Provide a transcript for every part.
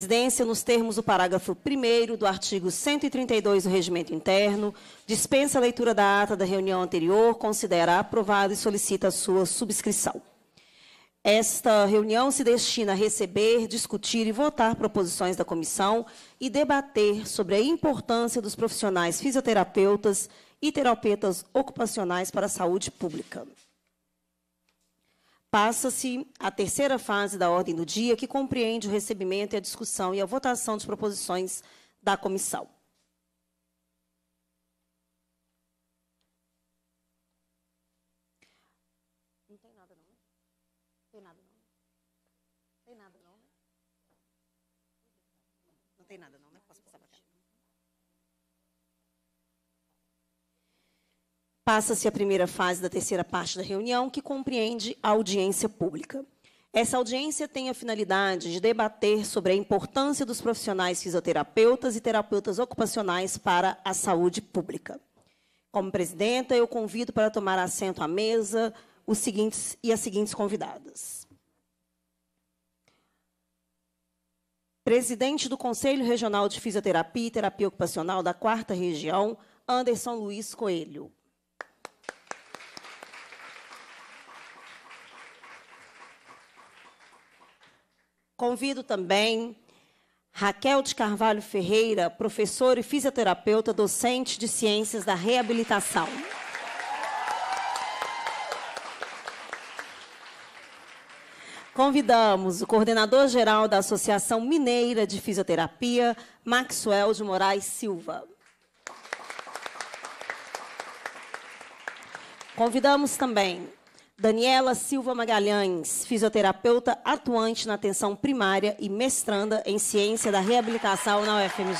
presidência, nos termos do parágrafo 1 do artigo 132 do Regimento Interno, dispensa a leitura da ata da reunião anterior, considera aprovada e solicita a sua subscrição. Esta reunião se destina a receber, discutir e votar proposições da comissão e debater sobre a importância dos profissionais fisioterapeutas e terapeutas ocupacionais para a saúde pública. Passa-se a terceira fase da ordem do dia, que compreende o recebimento e a discussão e a votação de proposições da comissão. Passa-se a primeira fase da terceira parte da reunião, que compreende a audiência pública. Essa audiência tem a finalidade de debater sobre a importância dos profissionais fisioterapeutas e terapeutas ocupacionais para a saúde pública. Como presidenta, eu convido para tomar assento à mesa os seguintes e as seguintes convidadas. Presidente do Conselho Regional de Fisioterapia e Terapia Ocupacional da Quarta Região, Anderson Luiz Coelho. Convido também Raquel de Carvalho Ferreira, professora e fisioterapeuta, docente de Ciências da Reabilitação. Convidamos o coordenador-geral da Associação Mineira de Fisioterapia, Maxwell de Moraes Silva. Convidamos também Daniela Silva Magalhães, fisioterapeuta atuante na atenção primária e mestranda em ciência da reabilitação na UFMG.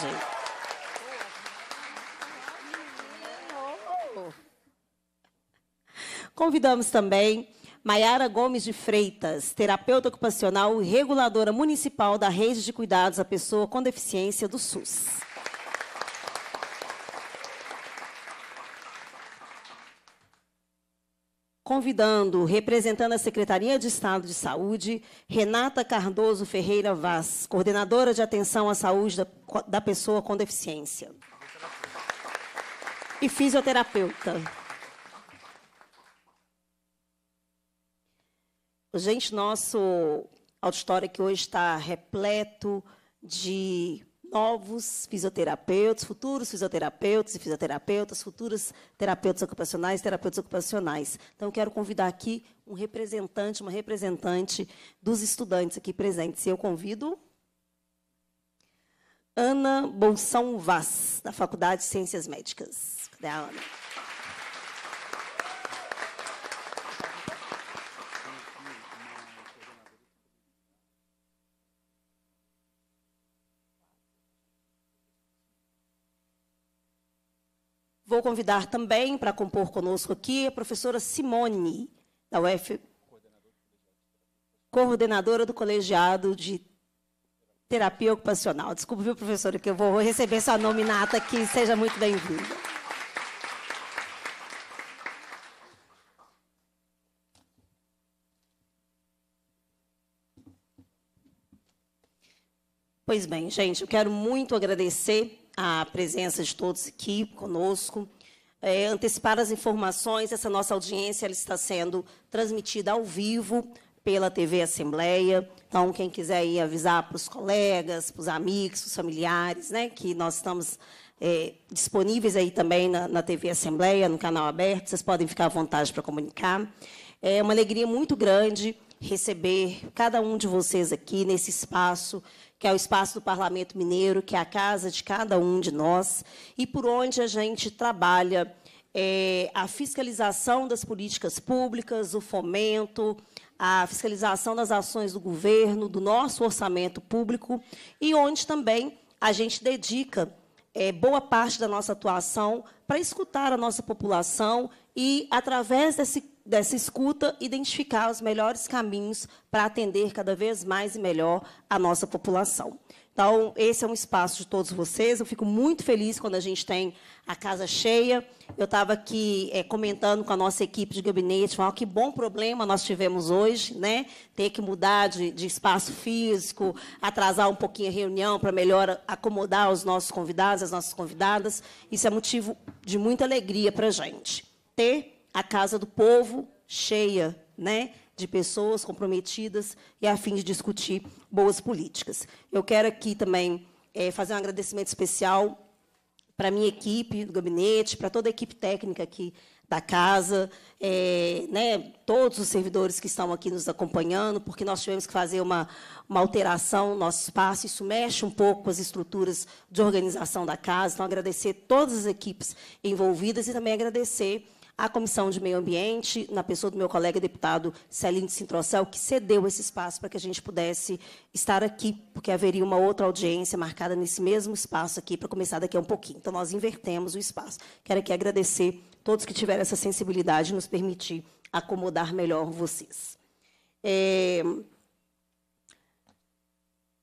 Convidamos também Maiara Gomes de Freitas, terapeuta ocupacional e reguladora municipal da Rede de Cuidados à Pessoa com Deficiência do SUS. convidando, representando a Secretaria de Estado de Saúde, Renata Cardoso Ferreira Vaz, coordenadora de atenção à saúde da, da pessoa com deficiência. E fisioterapeuta. Gente, nosso auditório aqui hoje está repleto de novos fisioterapeutas, futuros fisioterapeutas e fisioterapeutas, futuros terapeutas ocupacionais, terapeutas ocupacionais. Então, eu quero convidar aqui um representante, uma representante dos estudantes aqui presentes. E eu convido Ana Bolsão Vaz, da Faculdade de Ciências Médicas. Cadê a Ana? vou convidar também para compor conosco aqui a professora Simone, da UF, coordenadora do colegiado de terapia ocupacional. Desculpa, viu, professora, que eu vou receber sua nominata aqui. Seja muito bem-vinda. Pois bem, gente, eu quero muito agradecer a presença de todos aqui conosco. É, antecipar as informações, essa nossa audiência ela está sendo transmitida ao vivo pela TV Assembleia. Então, quem quiser ir avisar para os colegas, para os amigos, para os familiares, né, que nós estamos é, disponíveis aí também na, na, TV Assembleia, no canal aberto, vocês podem ficar à vontade para comunicar. É uma alegria muito grande receber cada um de vocês aqui nesse espaço, que é o espaço do Parlamento Mineiro, que é a casa de cada um de nós, e por onde a gente trabalha é, a fiscalização das políticas públicas, o fomento, a fiscalização das ações do governo, do nosso orçamento público, e onde também a gente dedica é, boa parte da nossa atuação para escutar a nossa população e, através desse dessa escuta, identificar os melhores caminhos para atender cada vez mais e melhor a nossa população. Então, esse é um espaço de todos vocês. Eu fico muito feliz quando a gente tem a casa cheia. Eu estava aqui é, comentando com a nossa equipe de gabinete, falando que bom problema nós tivemos hoje, né? Ter que mudar de, de espaço físico, atrasar um pouquinho a reunião para melhor acomodar os nossos convidados, as nossas convidadas. Isso é motivo de muita alegria para a gente. Ter a casa do povo cheia né, de pessoas comprometidas e a fim de discutir boas políticas. Eu quero aqui também é, fazer um agradecimento especial para a minha equipe do gabinete, para toda a equipe técnica aqui da casa, é, né, todos os servidores que estão aqui nos acompanhando, porque nós tivemos que fazer uma, uma alteração no nosso espaço, isso mexe um pouco com as estruturas de organização da casa. Então, agradecer todas as equipes envolvidas e também agradecer à Comissão de Meio Ambiente, na pessoa do meu colega deputado Celine Sintrocel, que cedeu esse espaço para que a gente pudesse estar aqui, porque haveria uma outra audiência marcada nesse mesmo espaço aqui, para começar daqui a um pouquinho. Então, nós invertemos o espaço. Quero aqui agradecer todos que tiveram essa sensibilidade e nos permitir acomodar melhor vocês. É,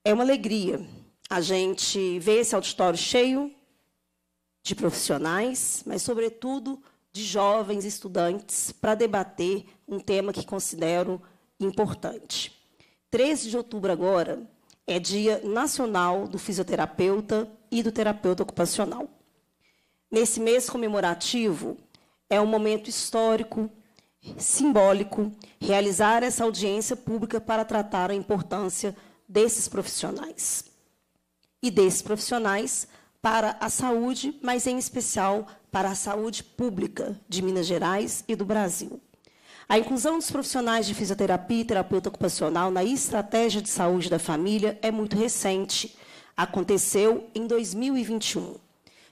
é uma alegria a gente ver esse auditório cheio de profissionais, mas, sobretudo, de jovens estudantes para debater um tema que considero importante. 13 de outubro agora é Dia Nacional do Fisioterapeuta e do Terapeuta Ocupacional. Nesse mês comemorativo, é um momento histórico, simbólico, realizar essa audiência pública para tratar a importância desses profissionais. E desses profissionais para a saúde, mas em especial para a saúde pública de Minas Gerais e do Brasil. A inclusão dos profissionais de fisioterapia e terapeuta ocupacional na estratégia de saúde da família é muito recente. Aconteceu em 2021.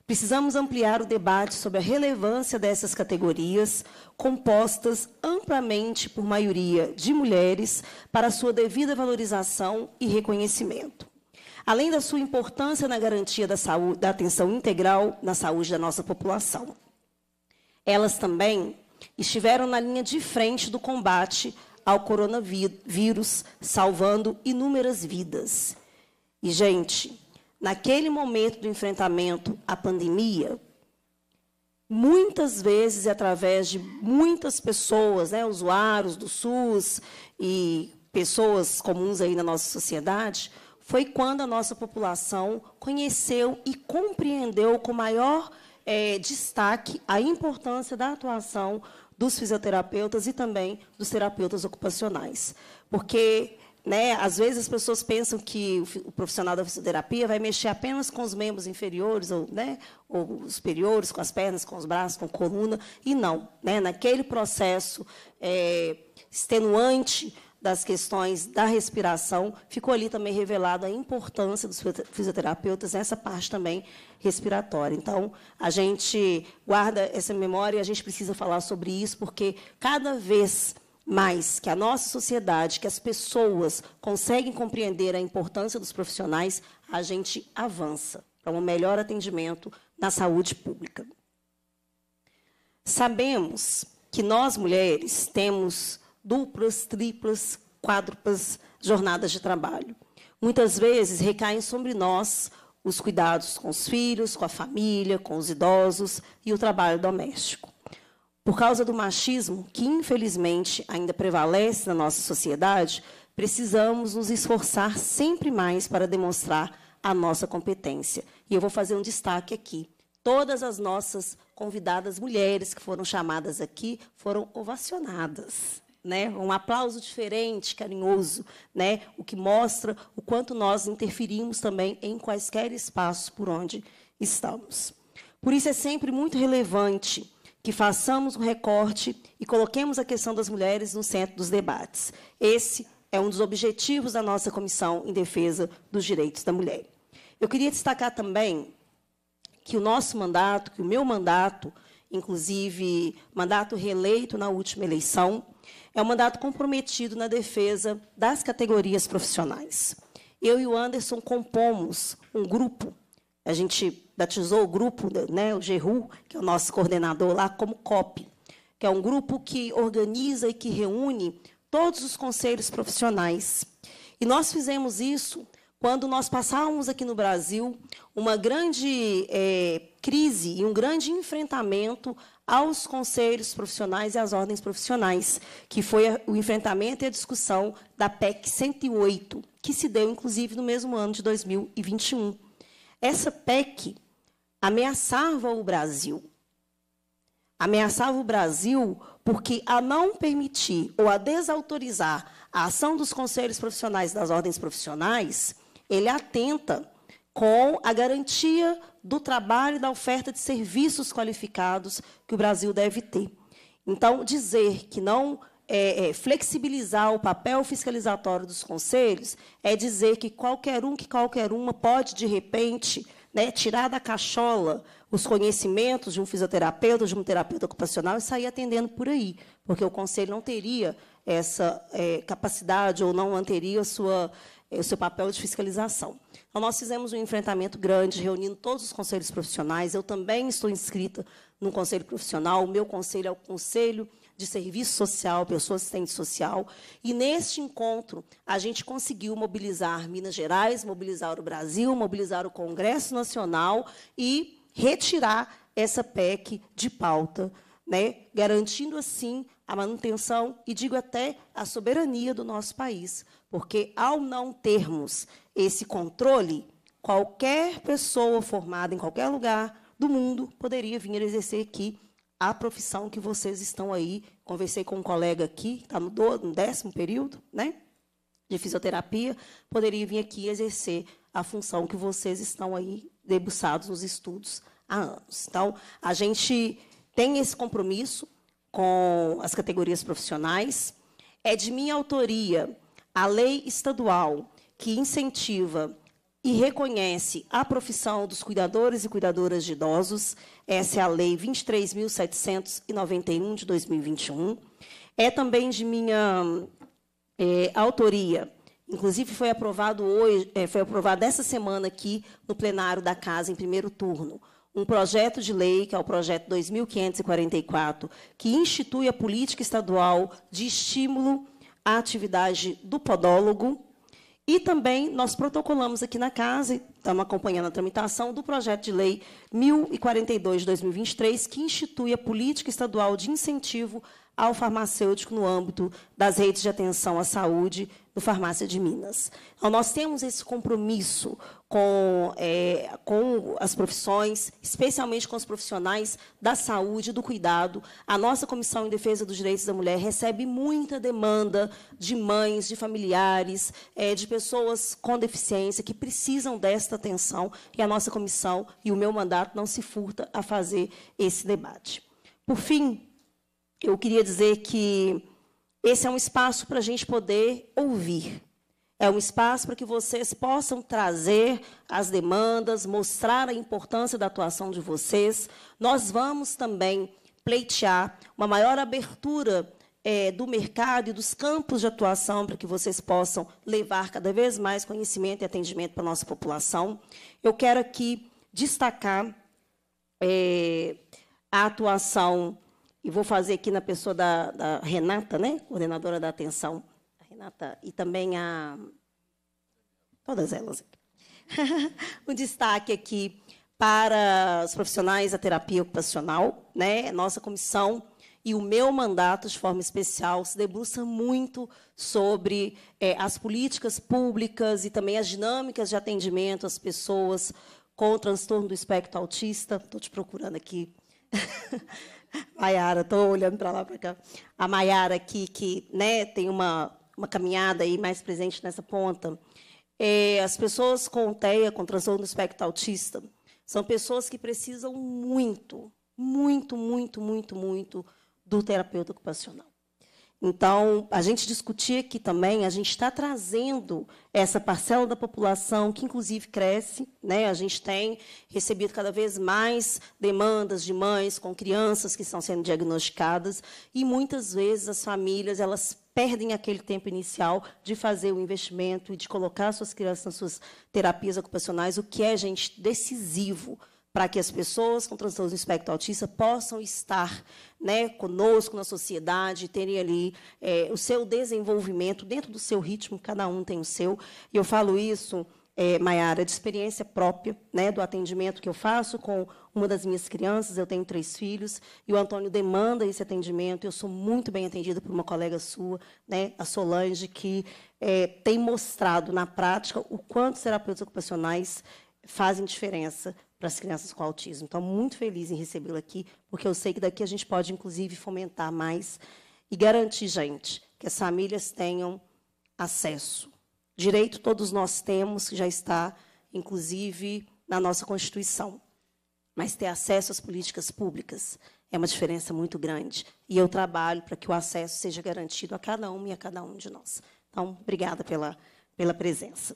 Precisamos ampliar o debate sobre a relevância dessas categorias, compostas amplamente por maioria de mulheres, para sua devida valorização e reconhecimento além da sua importância na garantia da, saúde, da atenção integral na saúde da nossa população. Elas também estiveram na linha de frente do combate ao coronavírus, salvando inúmeras vidas. E, gente, naquele momento do enfrentamento à pandemia, muitas vezes, através de muitas pessoas, né, usuários do SUS e pessoas comuns aí na nossa sociedade, foi quando a nossa população conheceu e compreendeu com maior é, destaque a importância da atuação dos fisioterapeutas e também dos terapeutas ocupacionais. Porque, né, às vezes, as pessoas pensam que o profissional da fisioterapia vai mexer apenas com os membros inferiores ou, né, ou superiores, com as pernas, com os braços, com a coluna, e não. Né, naquele processo é, extenuante das questões da respiração, ficou ali também revelada a importância dos fisioterapeutas nessa parte também respiratória. Então, a gente guarda essa memória e a gente precisa falar sobre isso, porque cada vez mais que a nossa sociedade, que as pessoas conseguem compreender a importância dos profissionais, a gente avança para um melhor atendimento na saúde pública. Sabemos que nós mulheres temos duplas, triplas, quádruplas jornadas de trabalho. Muitas vezes recaem sobre nós os cuidados com os filhos, com a família, com os idosos e o trabalho doméstico. Por causa do machismo, que infelizmente ainda prevalece na nossa sociedade, precisamos nos esforçar sempre mais para demonstrar a nossa competência. E eu vou fazer um destaque aqui. Todas as nossas convidadas mulheres que foram chamadas aqui foram ovacionadas né? Um aplauso diferente, carinhoso, né? O que mostra o quanto nós interferimos também em quaisquer espaços por onde estamos. Por isso é sempre muito relevante que façamos um recorte e coloquemos a questão das mulheres no centro dos debates. Esse é um dos objetivos da nossa comissão em defesa dos direitos da mulher. Eu queria destacar também que o nosso mandato, que o meu mandato, inclusive mandato reeleito na última eleição, é um mandato comprometido na defesa das categorias profissionais. Eu e o Anderson compomos um grupo, a gente batizou o grupo, né, o GERU, que é o nosso coordenador lá, como COP, que é um grupo que organiza e que reúne todos os conselhos profissionais. E nós fizemos isso quando nós passávamos aqui no Brasil uma grande é, crise e um grande enfrentamento aos conselhos profissionais e às ordens profissionais, que foi o enfrentamento e a discussão da PEC 108, que se deu, inclusive, no mesmo ano de 2021. Essa PEC ameaçava o Brasil. Ameaçava o Brasil porque, a não permitir ou a desautorizar a ação dos conselhos profissionais e das ordens profissionais, ele atenta com a garantia do trabalho e da oferta de serviços qualificados que o Brasil deve ter. Então, dizer que não é, é, flexibilizar o papel fiscalizatório dos conselhos é dizer que qualquer um, que qualquer uma pode, de repente, né, tirar da cachola os conhecimentos de um fisioterapeuta, de um terapeuta ocupacional e sair atendendo por aí, porque o conselho não teria essa é, capacidade ou não manteria a sua é, o seu papel de fiscalização. Então, nós fizemos um enfrentamento grande, reunindo todos os conselhos profissionais. Eu também estou inscrita no conselho profissional. O meu conselho é o Conselho de Serviço Social, Pessoa Assistente Social. E neste encontro, a gente conseguiu mobilizar Minas Gerais, mobilizar o Brasil, mobilizar o Congresso Nacional e retirar essa PEC de pauta, né, garantindo assim a manutenção e digo até a soberania do nosso país, porque ao não termos esse controle, qualquer pessoa formada em qualquer lugar do mundo poderia vir exercer aqui a profissão que vocês estão aí. Conversei com um colega aqui, está no, décimo período, né? De fisioterapia, poderia vir aqui exercer a função que vocês estão aí debruçados nos estudos há anos. Então, a gente tem esse compromisso, com as categorias profissionais. É de minha autoria a lei estadual que incentiva e reconhece a profissão dos cuidadores e cuidadoras de idosos. Essa é a Lei 23.791 de 2021. É também de minha é, autoria. Inclusive, foi aprovado hoje, é, foi aprovado essa semana aqui no plenário da Casa, em primeiro turno, um projeto de lei, que é o projeto 2544, que institui a política estadual de estímulo à atividade do podólogo. E também nós protocolamos aqui na casa, estamos acompanhando a tramitação do projeto de lei 1042 de 2023, que institui a política estadual de incentivo ao farmacêutico no âmbito das redes de atenção à saúde do Farmácia de Minas. Então, nós temos esse compromisso com, é, com as profissões, especialmente com os profissionais da saúde e do cuidado. A nossa Comissão em Defesa dos Direitos da Mulher recebe muita demanda de mães, de familiares, é, de pessoas com deficiência que precisam desta atenção, e a nossa comissão e o meu mandato não se furta a fazer esse debate. Por fim, eu queria dizer que esse é um espaço para a gente poder ouvir é um espaço para que vocês possam trazer as demandas, mostrar a importância da atuação de vocês. Nós vamos também pleitear uma maior abertura é, do mercado e dos campos de atuação para que vocês possam levar cada vez mais conhecimento e atendimento para a nossa população. Eu quero aqui destacar é, a atuação, e vou fazer aqui na pessoa da, da Renata, né, coordenadora da atenção Renata, e também a todas elas. um destaque aqui para os profissionais da terapia ocupacional, né? Nossa comissão e o meu mandato, de forma especial, se debruça muito sobre é, as políticas públicas e também as dinâmicas de atendimento às pessoas com o transtorno do espectro autista. Estou te procurando aqui. Maiara, estou olhando para lá, para cá. A Maiara aqui, que né, tem uma uma caminhada aí mais presente nessa ponta. É, as pessoas com TEA, com transtorno do espectro autista, são pessoas que precisam muito, muito, muito, muito, muito do terapeuta ocupacional. Então, a gente discutir aqui também, a gente está trazendo essa parcela da população que, inclusive, cresce. Né? A gente tem recebido cada vez mais demandas de mães com crianças que estão sendo diagnosticadas e, muitas vezes, as famílias elas perdem aquele tempo inicial de fazer o investimento e de colocar suas crianças nas suas terapias ocupacionais, o que é, gente, decisivo para que as pessoas com transtorno do espectro autista possam estar né, conosco na sociedade, terem ali é, o seu desenvolvimento dentro do seu ritmo, cada um tem o seu. E eu falo isso, é, Maiara, de experiência própria, né, do atendimento que eu faço com uma das minhas crianças, eu tenho três filhos, e o Antônio demanda esse atendimento, eu sou muito bem atendida por uma colega sua, né, a Solange, que é, tem mostrado na prática o quanto os terapeutas ocupacionais fazem diferença para as crianças com autismo. Então, muito feliz em recebê-la aqui, porque eu sei que daqui a gente pode, inclusive, fomentar mais e garantir, gente, que as famílias tenham acesso. Direito todos nós temos, que já está, inclusive, na nossa Constituição. Mas ter acesso às políticas públicas é uma diferença muito grande. E eu trabalho para que o acesso seja garantido a cada um e a cada um de nós. Então, obrigada pela, pela presença.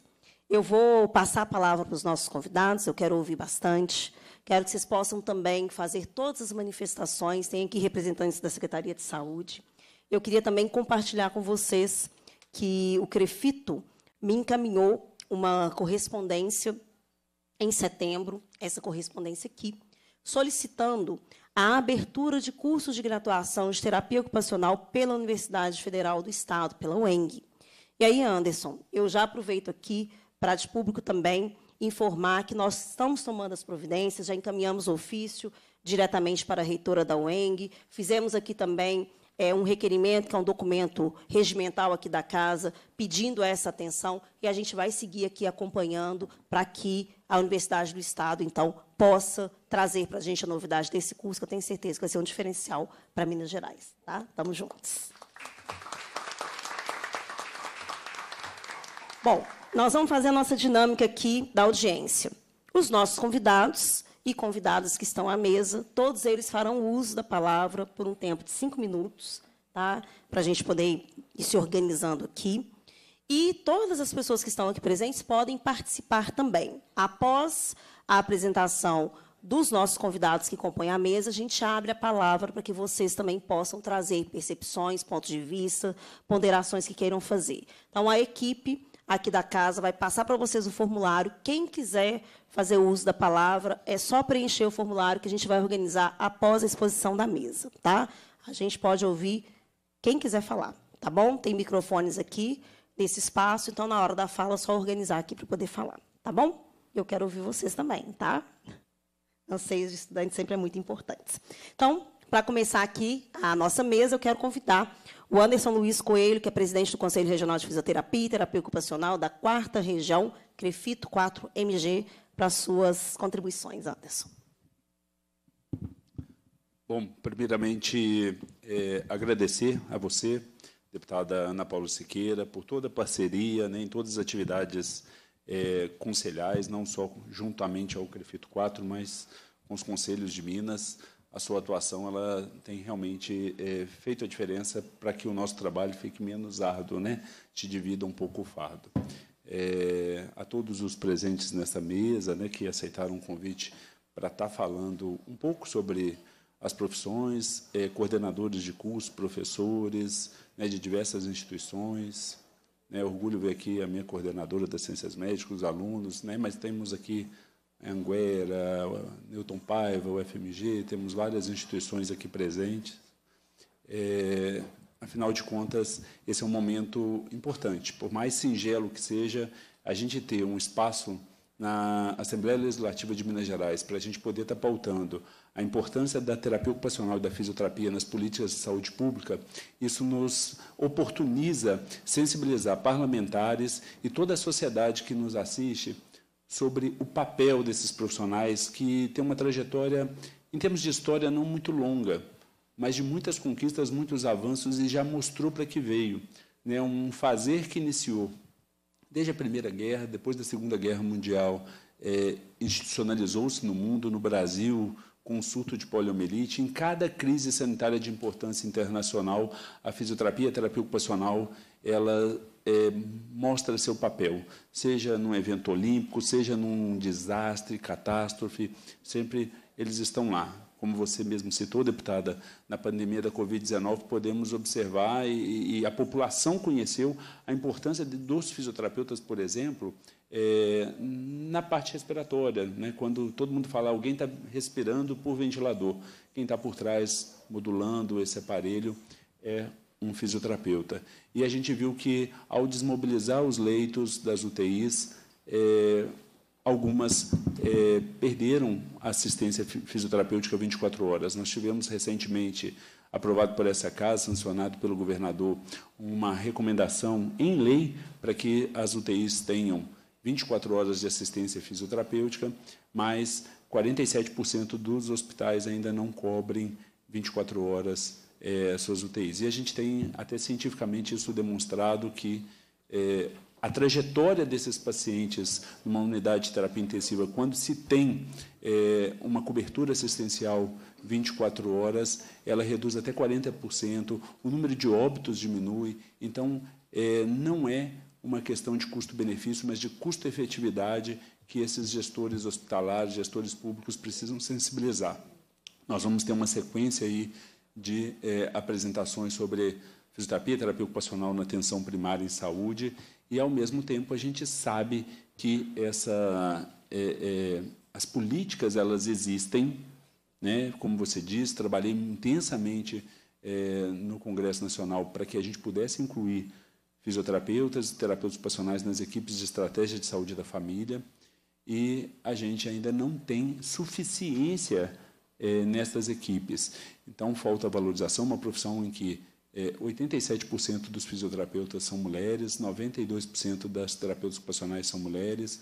Eu vou passar a palavra para os nossos convidados, eu quero ouvir bastante. Quero que vocês possam também fazer todas as manifestações, tem aqui representantes da Secretaria de Saúde. Eu queria também compartilhar com vocês que o Crefito me encaminhou uma correspondência em setembro, essa correspondência aqui, solicitando a abertura de cursos de graduação de terapia ocupacional pela Universidade Federal do Estado, pela UENG. E aí, Anderson, eu já aproveito aqui Prade Público também informar que nós estamos tomando as providências, já encaminhamos ofício diretamente para a reitora da UENG, fizemos aqui também é, um requerimento, que é um documento regimental aqui da casa, pedindo essa atenção, e a gente vai seguir aqui acompanhando para que a Universidade do Estado, então, possa trazer para a gente a novidade desse curso, que eu tenho certeza que vai ser um diferencial para Minas Gerais. Tá? Tamo juntos. Bom, nós vamos fazer a nossa dinâmica aqui da audiência. Os nossos convidados e convidadas que estão à mesa, todos eles farão uso da palavra por um tempo de cinco minutos, tá? para a gente poder ir se organizando aqui. E todas as pessoas que estão aqui presentes podem participar também. Após a apresentação dos nossos convidados que compõem a mesa, a gente abre a palavra para que vocês também possam trazer percepções, pontos de vista, ponderações que queiram fazer. Então, a equipe aqui da casa, vai passar para vocês o formulário. Quem quiser fazer uso da palavra, é só preencher o formulário que a gente vai organizar após a exposição da mesa, tá? A gente pode ouvir quem quiser falar, tá bom? Tem microfones aqui nesse espaço, então na hora da fala é só organizar aqui para poder falar, tá bom? Eu quero ouvir vocês também, tá? Anseios de estudantes sempre é muito importantes. Então, para começar aqui a nossa mesa, eu quero convidar o Anderson Luiz Coelho, que é presidente do Conselho Regional de Fisioterapia e Terapia Ocupacional da Quarta Região, Crefito 4 MG, para suas contribuições, Anderson. Bom, primeiramente, é, agradecer a você, deputada Ana Paula Siqueira, por toda a parceria né, em todas as atividades é, conselhais, não só juntamente ao Crefito 4, mas com os conselhos de Minas a sua atuação ela tem realmente é, feito a diferença para que o nosso trabalho fique menos árduo, né? Te divida um pouco o fardo. É, a todos os presentes nessa mesa, né, que aceitaram o convite para estar tá falando um pouco sobre as profissões, é, coordenadores de curso, professores né, de diversas instituições. Né, orgulho ver aqui a minha coordenadora das ciências médicas, os alunos, né, mas temos aqui Anguera, Newton Paiva, UFMG, temos várias instituições aqui presentes. É, afinal de contas, esse é um momento importante. Por mais singelo que seja, a gente ter um espaço na Assembleia Legislativa de Minas Gerais para a gente poder estar pautando a importância da terapia ocupacional e da fisioterapia nas políticas de saúde pública, isso nos oportuniza sensibilizar parlamentares e toda a sociedade que nos assiste sobre o papel desses profissionais que têm uma trajetória, em termos de história, não muito longa, mas de muitas conquistas, muitos avanços e já mostrou para que veio. Né, um fazer que iniciou desde a Primeira Guerra, depois da Segunda Guerra Mundial, é, institucionalizou-se no mundo, no Brasil, com o surto de poliomielite. Em cada crise sanitária de importância internacional, a fisioterapia, a terapia ocupacional, ela é, mostra seu papel, seja num evento olímpico, seja num desastre, catástrofe, sempre eles estão lá. Como você mesmo citou, deputada, na pandemia da Covid-19 podemos observar e, e, a população conheceu a importância de, dos fisioterapeutas, por exemplo, é, na parte respiratória, né? quando todo mundo fala alguém está respirando por ventilador, quem está por trás modulando esse aparelho é um fisioterapeuta. E a gente viu que, ao desmobilizar os leitos das UTIs, é, algumas é, perderam assistência fisioterapêutica 24 horas. Nós tivemos recentemente, aprovado por essa casa, sancionado pelo governador, uma recomendação em lei para que as UTIs tenham 24 horas de assistência fisioterapêutica, mas 47% dos hospitais ainda não cobrem 24 horas é, suas UTIs. E a gente tem até cientificamente isso demonstrado que é, a trajetória desses pacientes numa unidade de terapia intensiva, quando se tem é, uma cobertura assistencial 24 horas, ela reduz até 40%, o número de óbitos diminui. Então, é, não é uma questão de custo-benefício, mas de custo-efetividade que esses gestores hospitalares, gestores públicos precisam sensibilizar. Nós vamos ter uma sequência aí de eh, apresentações sobre fisioterapia, terapia ocupacional na atenção primária em saúde, e ao mesmo tempo a gente sabe que essa, eh, eh, as políticas elas existem, né? Como você diz, trabalhei intensamente no Congresso Nacional para que a gente pudesse incluir fisioterapeutas e terapeutas ocupacionais nas equipes de estratégia de saúde da família, e a gente ainda não tem suficiência é, nestas equipes. Então, falta valorização, uma profissão em que é, eh, 87% dos fisioterapeutas são mulheres, 92% das terapeutas ocupacionais são mulheres.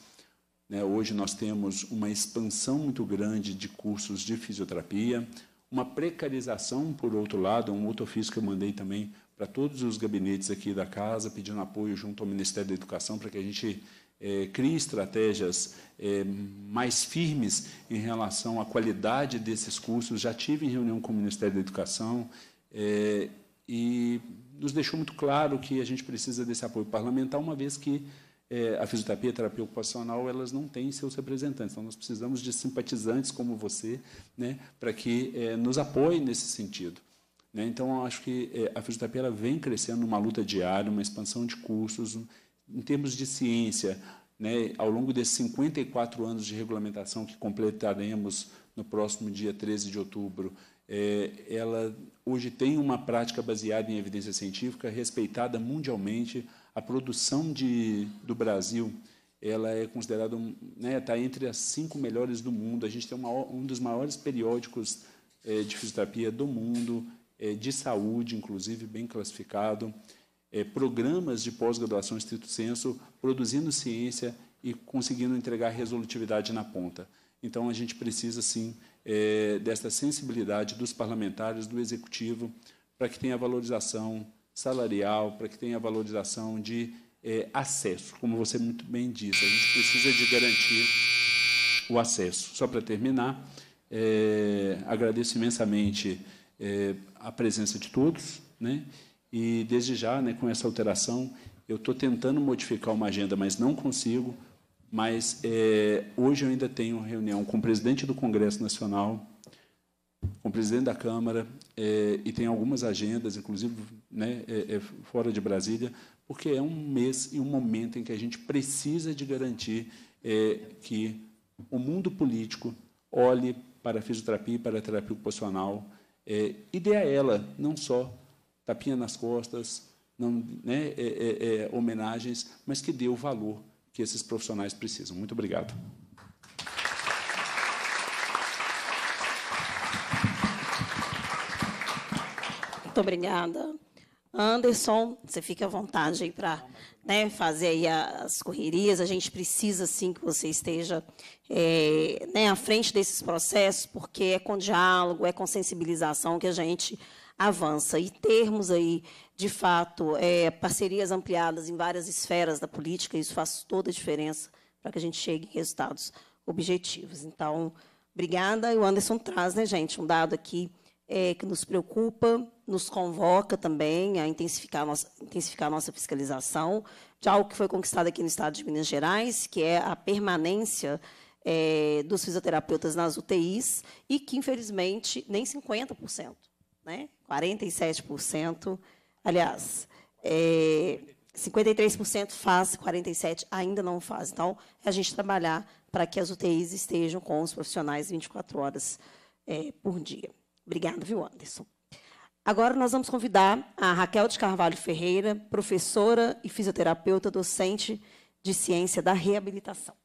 Né? Hoje nós temos uma expansão muito grande de cursos de fisioterapia, uma precarização, por outro lado, um outro ofício que eu mandei também para todos os gabinetes aqui da casa, pedindo apoio junto ao Ministério da Educação para que a gente é, crie estratégias é, mais firmes em relação à qualidade desses cursos. Já tive em reunião com o Ministério da Educação é, e nos deixou muito claro que a gente precisa desse apoio parlamentar, uma vez que é, a fisioterapia e a terapia ocupacional elas não têm seus representantes. Então, nós precisamos de simpatizantes como você né, para que é, nos apoiem nesse sentido. Né? Então, acho que é, a fisioterapia vem crescendo numa luta diária, uma expansão de cursos, em termos de ciência, né, ao longo desses 54 anos de regulamentação que completaremos no próximo dia 13 de outubro, é, ela hoje tem uma prática baseada em evidência científica, respeitada mundialmente. A produção de, do Brasil ela é considerada, está né, tá entre as cinco melhores do mundo. A gente tem uma, um dos maiores periódicos é, de fisioterapia do mundo, é, de saúde, inclusive, bem classificado é, programas de pós-graduação estrito senso, produzindo ciência e conseguindo entregar resolutividade na ponta. Então, a gente precisa, sim, é, desta sensibilidade dos parlamentares, do executivo, para que tenha valorização salarial, para que tenha valorização de é, acesso. Como você muito bem disse, a gente precisa de garantir o acesso. Só para terminar, é, agradeço imensamente é, a presença de todos, né? E desde já, né, com essa alteração, eu estou tentando modificar uma agenda, mas não consigo. Mas é, hoje eu ainda tenho reunião com o presidente do Congresso Nacional, com o presidente da Câmara, é, e tem algumas agendas, inclusive né, é, é, fora de Brasília, porque é um mês e um momento em que a gente precisa de garantir é, que o mundo político olhe para a fisioterapia e para a terapia ocupacional é, e dê a ela não só tapinha nas costas, não, né, é, é, é, homenagens, mas que dê o valor que esses profissionais precisam. Muito obrigado. Muito obrigada. Anderson, você fica à vontade aí para né, fazer aí as correrias. A gente precisa sim que você esteja é, né, à frente desses processos, porque é com diálogo, é com sensibilização que a gente avança e termos aí, de fato, é, parcerias ampliadas em várias esferas da política, isso faz toda a diferença para que a gente chegue em resultados objetivos. Então, obrigada. E o Anderson traz, né, gente, um dado aqui é, que nos preocupa, nos convoca também a intensificar a nossa, intensificar a nossa fiscalização de algo que foi conquistado aqui no Estado de Minas Gerais, que é a permanência é, dos fisioterapeutas nas UTIs e que, infelizmente, nem 50%. Né? 47%, aliás, é, 53% faz, 47% ainda não faz. Então, é a gente trabalhar para que as UTIs estejam com os profissionais 24 horas é, por dia. Obrigada, viu, Anderson? Agora nós vamos convidar a Raquel de Carvalho Ferreira, professora e fisioterapeuta docente de ciência da reabilitação.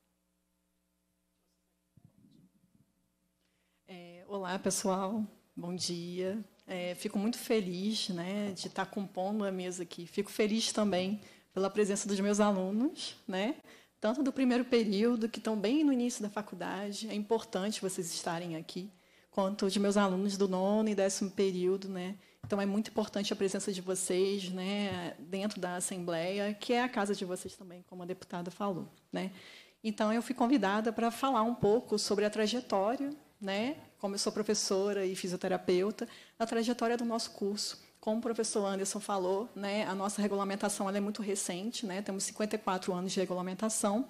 É, olá, pessoal. Bom dia. É, fico muito feliz né, de estar tá compondo a mesa aqui. Fico feliz também pela presença dos meus alunos, né, tanto do primeiro período, que estão bem no início da faculdade, é importante vocês estarem aqui, quanto de meus alunos do nono e décimo período. Né, então, é muito importante a presença de vocês né, dentro da Assembleia, que é a casa de vocês também, como a deputada falou. Né. Então, eu fui convidada para falar um pouco sobre a trajetória né, como eu sou professora e fisioterapeuta, a trajetória do nosso curso. Como o professor Anderson falou, né, a nossa regulamentação é muito recente, né, temos 54 anos de regulamentação,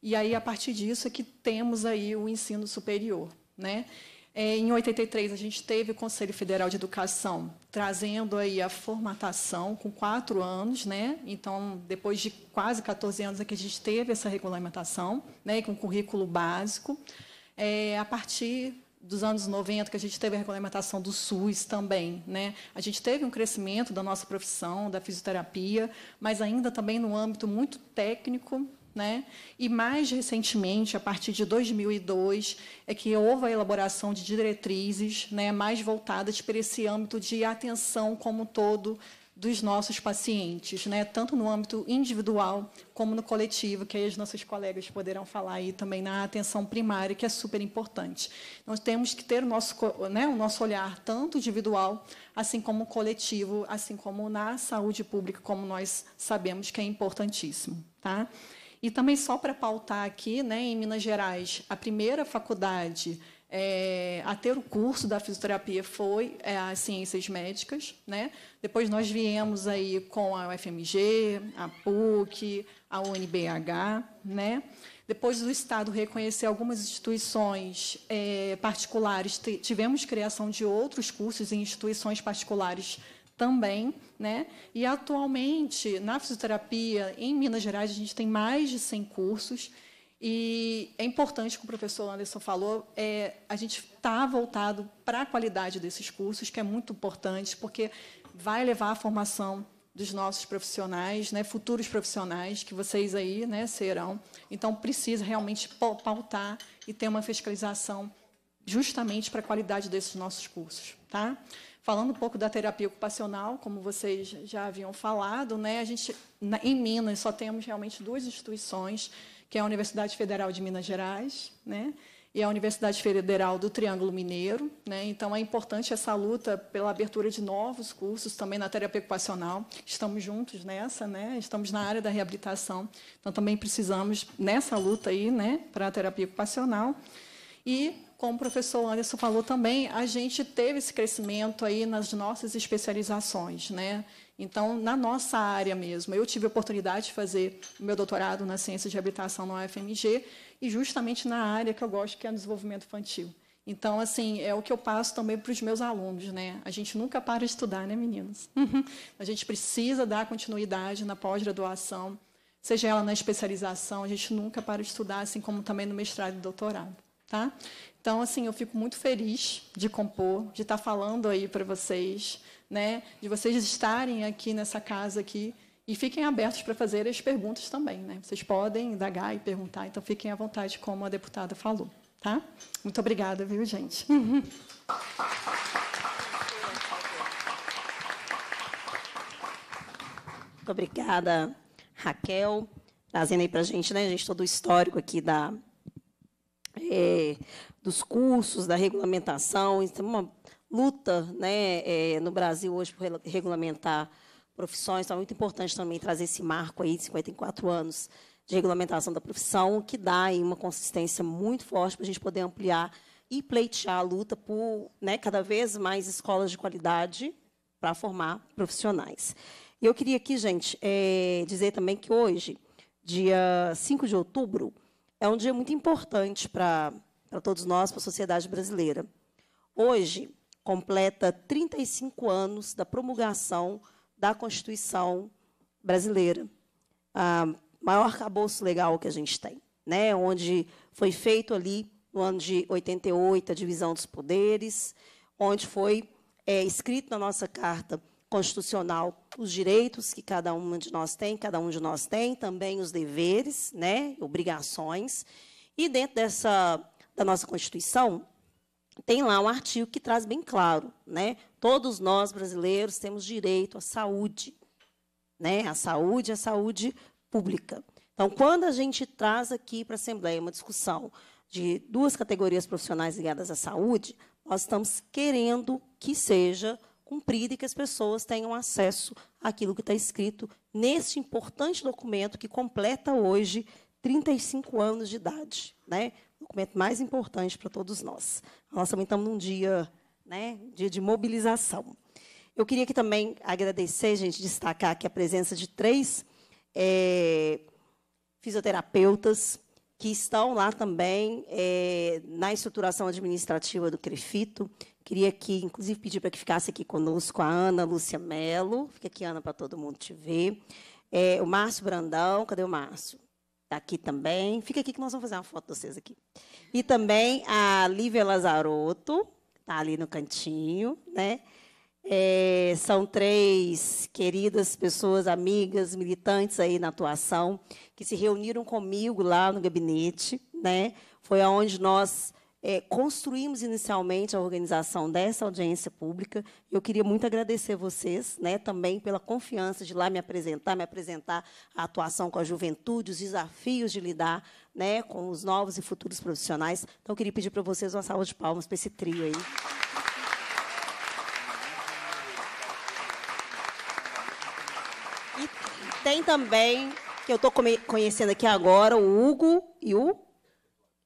e aí a partir disso é que temos aí o ensino superior. Né? É, em 83 a gente teve o Conselho Federal de Educação trazendo aí a formatação com quatro anos, né? Então depois de quase 14 anos é que a gente teve essa regulamentação, né? Com currículo básico. É, a partir dos anos 90, que a gente teve a regulamentação do SUS também. Né? A gente teve um crescimento da nossa profissão, da fisioterapia, mas ainda também no âmbito muito técnico. Né? E mais recentemente, a partir de 2002, é que houve a elaboração de diretrizes né, mais voltadas para esse âmbito de atenção como um todo dos nossos pacientes, né? tanto no âmbito individual como no coletivo, que aí os nossos colegas poderão falar aí também na atenção primária, que é super importante. Nós temos que ter o nosso, né, o nosso olhar tanto individual, assim como coletivo, assim como na saúde pública, como nós sabemos que é importantíssimo. Tá? E também só para pautar aqui, né, em Minas Gerais, a primeira faculdade é, a ter o curso da fisioterapia foi é, as ciências médicas, né? Depois nós viemos aí com a UFMG, a PUC, a UNBH, né? Depois do Estado reconhecer algumas instituições é, particulares, tivemos criação de outros cursos em instituições particulares também, né? E atualmente na fisioterapia em Minas Gerais a gente tem mais de 100 cursos. E é importante, como o professor Anderson falou, é, a gente está voltado para a qualidade desses cursos, que é muito importante, porque vai levar à formação dos nossos profissionais, né, futuros profissionais que vocês aí, né, serão. Então precisa realmente pautar e ter uma fiscalização justamente para a qualidade desses nossos cursos, tá? Falando um pouco da terapia ocupacional, como vocês já haviam falado, né, a gente em Minas só temos realmente duas instituições que é a Universidade Federal de Minas Gerais, né? e a Universidade Federal do Triângulo Mineiro. Né? Então, é importante essa luta pela abertura de novos cursos também na terapia ocupacional. Estamos juntos nessa, né? estamos na área da reabilitação, então também precisamos nessa luta aí, né? para a terapia ocupacional. E como o professor Anderson falou também, a gente teve esse crescimento aí nas nossas especializações, né? Então, na nossa área mesmo, eu tive a oportunidade de fazer o meu doutorado na ciência de habitação na UFMG e justamente na área que eu gosto, que é o desenvolvimento infantil. Então, assim, é o que eu passo também para os meus alunos, né? A gente nunca para de estudar, né, meninos? Uhum. a gente precisa dar continuidade na pós-graduação, seja ela na especialização, a gente nunca para de estudar, assim como também no mestrado e doutorado, tá? Então, assim, eu fico muito feliz de compor, de estar falando aí para vocês, né? De vocês estarem aqui nessa casa aqui e fiquem abertos para fazer as perguntas também, né? Vocês podem indagar e perguntar, então fiquem à vontade, como a deputada falou, tá? Muito obrigada, viu, gente? Muito obrigada, Raquel, trazendo aí para a gente, né, gente, todo o histórico aqui da é, dos cursos, da regulamentação. Então, uma luta né, é, no Brasil hoje por regulamentar profissões. Então, é muito importante também trazer esse marco aí de 54 anos de regulamentação da profissão, que dá aí, uma consistência muito forte para a gente poder ampliar e pleitear a luta por né, cada vez mais escolas de qualidade para formar profissionais. E eu queria aqui, gente, é, dizer também que hoje, dia 5 de outubro, é um dia muito importante para todos nós, para a sociedade brasileira. Hoje, completa 35 anos da promulgação da Constituição brasileira, a maior arcabouço legal que a gente tem, né? onde foi feito ali, no ano de 88, a divisão dos poderes, onde foi é, escrito na nossa Carta constitucional os direitos que cada uma de nós tem, cada um de nós tem, também os deveres, né, obrigações. E dentro dessa da nossa Constituição tem lá um artigo que traz bem claro, né? Todos nós brasileiros temos direito à saúde, né? À saúde, à saúde pública. Então, quando a gente traz aqui para a Assembleia uma discussão de duas categorias profissionais ligadas à saúde, nós estamos querendo que seja cumprida e que as pessoas tenham acesso àquilo que está escrito neste importante documento que completa hoje 35 anos de idade. Né? O documento mais importante para todos nós. Nós também estamos num dia, né, dia de mobilização. Eu queria que também agradecer, gente, destacar aqui a presença de três é, fisioterapeutas, que estão lá também é, na estruturação administrativa do Crefito. Queria que, inclusive, pedir para que ficasse aqui conosco a Ana Lúcia Melo. Fica aqui, Ana, para todo mundo te ver. É, o Márcio Brandão, cadê o Márcio? Está aqui também. Fica aqui que nós vamos fazer uma foto de vocês aqui. E também a Lívia Lazarotto, está ali no cantinho, né? É, são três queridas pessoas, amigas, militantes aí na atuação, que se reuniram comigo lá no gabinete. Né? Foi onde nós é, construímos inicialmente a organização dessa audiência pública. Eu queria muito agradecer vocês né, também pela confiança de lá me apresentar, me apresentar a atuação com a juventude, os desafios de lidar né, com os novos e futuros profissionais. Então, eu queria pedir para vocês uma salva de palmas para esse trio aí. tem também, que eu estou conhecendo aqui agora, o Hugo e o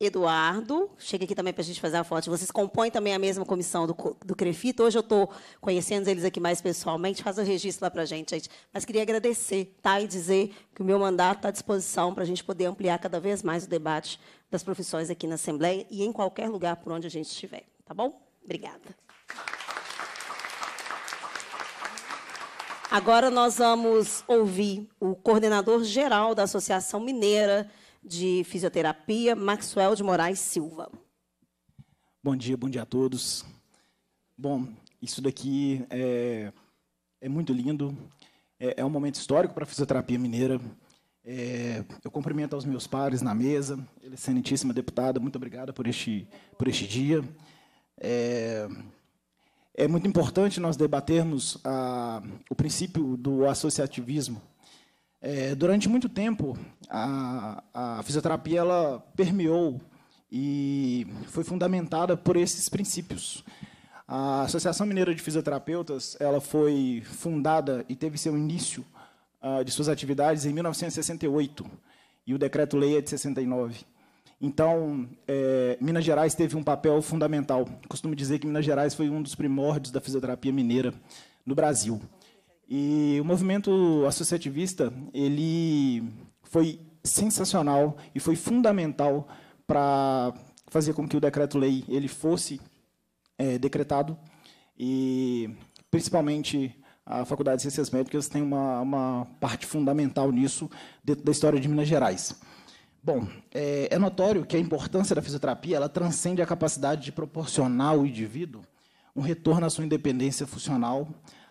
Eduardo. Chega aqui também para a gente fazer a foto. Vocês compõem também a mesma comissão do, do Crefito. Hoje eu estou conhecendo eles aqui mais pessoalmente. Faz o registro lá para a gente, gente. Mas queria agradecer tá? e dizer que o meu mandato está à disposição para a gente poder ampliar cada vez mais o debate das profissões aqui na Assembleia e em qualquer lugar por onde a gente estiver. Tá bom? Obrigada. Agora nós vamos ouvir o coordenador geral da Associação Mineira de Fisioterapia, Maxwell de Moraes Silva. Bom dia, bom dia a todos. Bom, isso daqui é, é muito lindo. É, é, um momento histórico para a fisioterapia mineira. É, eu cumprimento aos meus pares na mesa, excelentíssima deputada, muito obrigada por este, por este dia. É, é muito importante nós debatermos a, ah, o princípio do associativismo. É, durante muito tempo, a, a fisioterapia ela permeou e foi fundamentada por esses princípios. A Associação Mineira de Fisioterapeutas ela foi fundada e teve seu início uh, de suas atividades em 1968 e o decreto-lei é de 69. Então, é, Minas Gerais teve um papel fundamental. Costumo dizer que Minas Gerais foi um dos primórdios da fisioterapia mineira no Brasil. E o movimento associativista ele foi sensacional e foi fundamental para fazer com que o decreto-lei ele fosse é, decretado e principalmente a Faculdade de Ciências Médicas tem uma, uma parte fundamental nisso dentro da história de Minas Gerais. Bom, é, é, notório que a importância da fisioterapia ela transcende a capacidade de proporcionar ao indivíduo um retorno à sua independência funcional,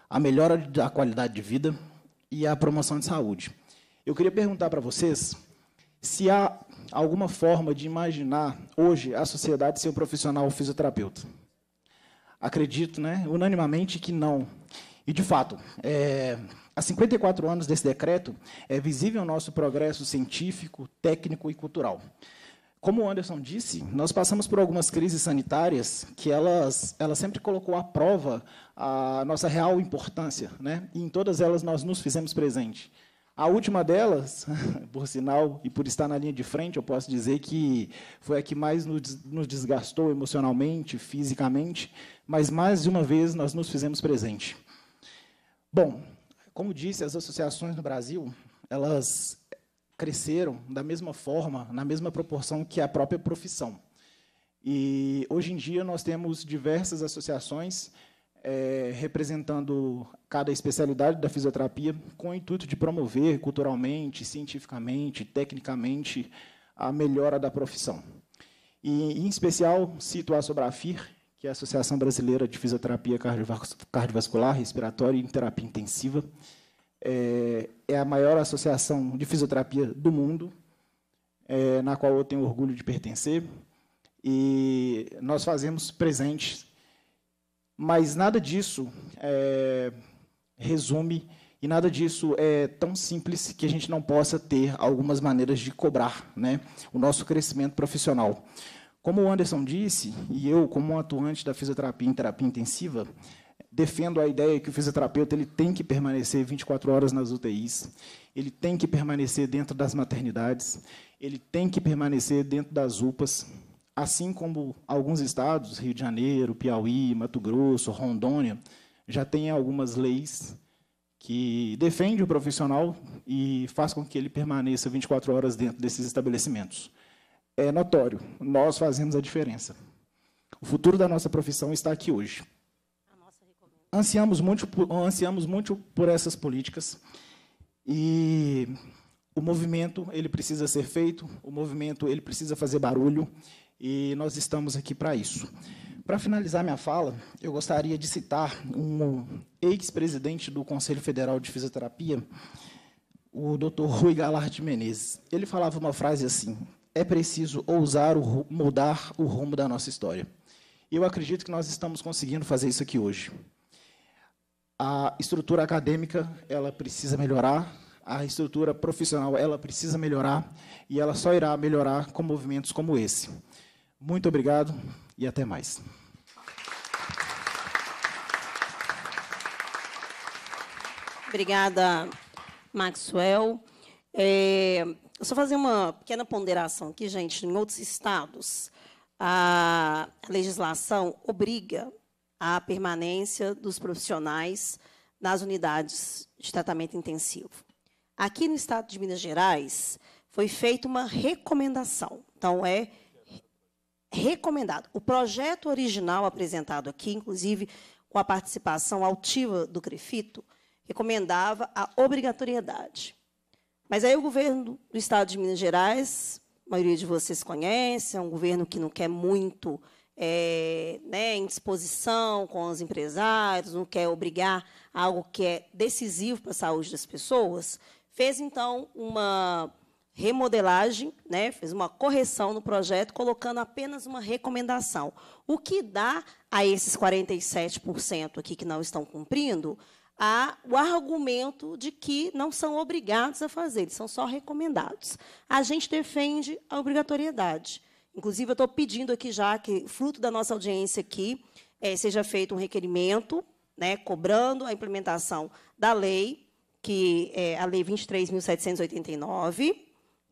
a melhora da qualidade de vida e a promoção de saúde. Eu queria perguntar para vocês se há alguma forma de imaginar hoje a sociedade sem um profissional fisioterapeuta. Acredito, né, unanimamente que não. E de fato, é, Há 54 anos desse decreto, é visível o nosso progresso científico, técnico e cultural. Como o Anderson disse, nós passamos por algumas crises sanitárias que elas, elas sempre colocou à prova a nossa real importância, né? E em todas elas nós nos fizemos presente. A última delas, por sinal e por estar na linha de frente, eu posso dizer que foi a que mais nos desgastou emocionalmente, fisicamente, mas mais de uma vez nós nos fizemos presente. Bom, como disse, as associações no Brasil, elas cresceram da mesma forma, na mesma proporção que a própria profissão. E hoje em dia nós temos diversas associações é, representando cada especialidade da fisioterapia com o intuito de promover culturalmente, cientificamente, tecnicamente a melhora da profissão. E, em especial, cito a Sobrafir, que é a Associação Brasileira de Fisioterapia Cardiovascular, Respiratória e Terapia Intensiva, é, é a maior associação de fisioterapia do mundo, é, na qual eu tenho orgulho de pertencer. E nós fazemos presentes, mas nada disso é, resume e nada disso é tão simples que a gente não possa ter algumas maneiras de cobrar né, o nosso crescimento profissional. Como o Anderson disse, e eu, como atuante da fisioterapia em terapia intensiva, defendo a ideia que o fisioterapeuta ele tem que permanecer 24 horas nas UTIs, ele tem que permanecer dentro das maternidades, ele tem que permanecer dentro das UPAs, assim como alguns estados, Rio de Janeiro, Piauí, Mato Grosso, Rondônia, já têm algumas leis que defende o profissional e faz com que ele permaneça 24 horas dentro desses estabelecimentos. É notório, nós fazemos a diferença. O futuro da nossa profissão está aqui hoje ansiamos muito, por, ansiamos muito por essas políticas e o movimento ele precisa ser feito, o movimento ele precisa fazer barulho e nós estamos aqui para isso. Para finalizar minha fala, eu gostaria de citar um ex-presidente do Conselho Federal de Fisioterapia, o Dr. Rui Galarte Menezes. Ele falava uma frase assim: é preciso ousar mudar o rumo da nossa história. E eu acredito que nós estamos conseguindo fazer isso aqui hoje. A estrutura acadêmica, ela precisa melhorar, a estrutura profissional, ela precisa melhorar, e ela só irá melhorar com movimentos como esse. Muito obrigado e até mais. Obrigada, Maxwell. É, eu só fazer uma pequena ponderação aqui, gente. Em outros estados, a legislação obriga à permanência dos profissionais nas unidades de tratamento intensivo. Aqui no estado de Minas Gerais, foi feita uma recomendação. Então, é recomendado. O projeto original apresentado aqui, inclusive com a participação altiva do Crefito, recomendava a obrigatoriedade. Mas aí o governo do estado de Minas Gerais, a maioria de vocês conhece, é um governo que não quer muito é, né, em disposição com os empresários, não quer obrigar algo que é decisivo para a saúde das pessoas, fez então uma remodelagem, né, fez uma correção no projeto, colocando apenas uma recomendação. O que dá a esses 47% aqui que não estão cumprindo a, o argumento de que não são obrigados a fazer, eles são só recomendados. A gente defende a obrigatoriedade. Inclusive, eu estou pedindo aqui já que, fruto da nossa audiência aqui, é, seja feito um requerimento, né, cobrando a implementação da lei, que é a Lei 23.789,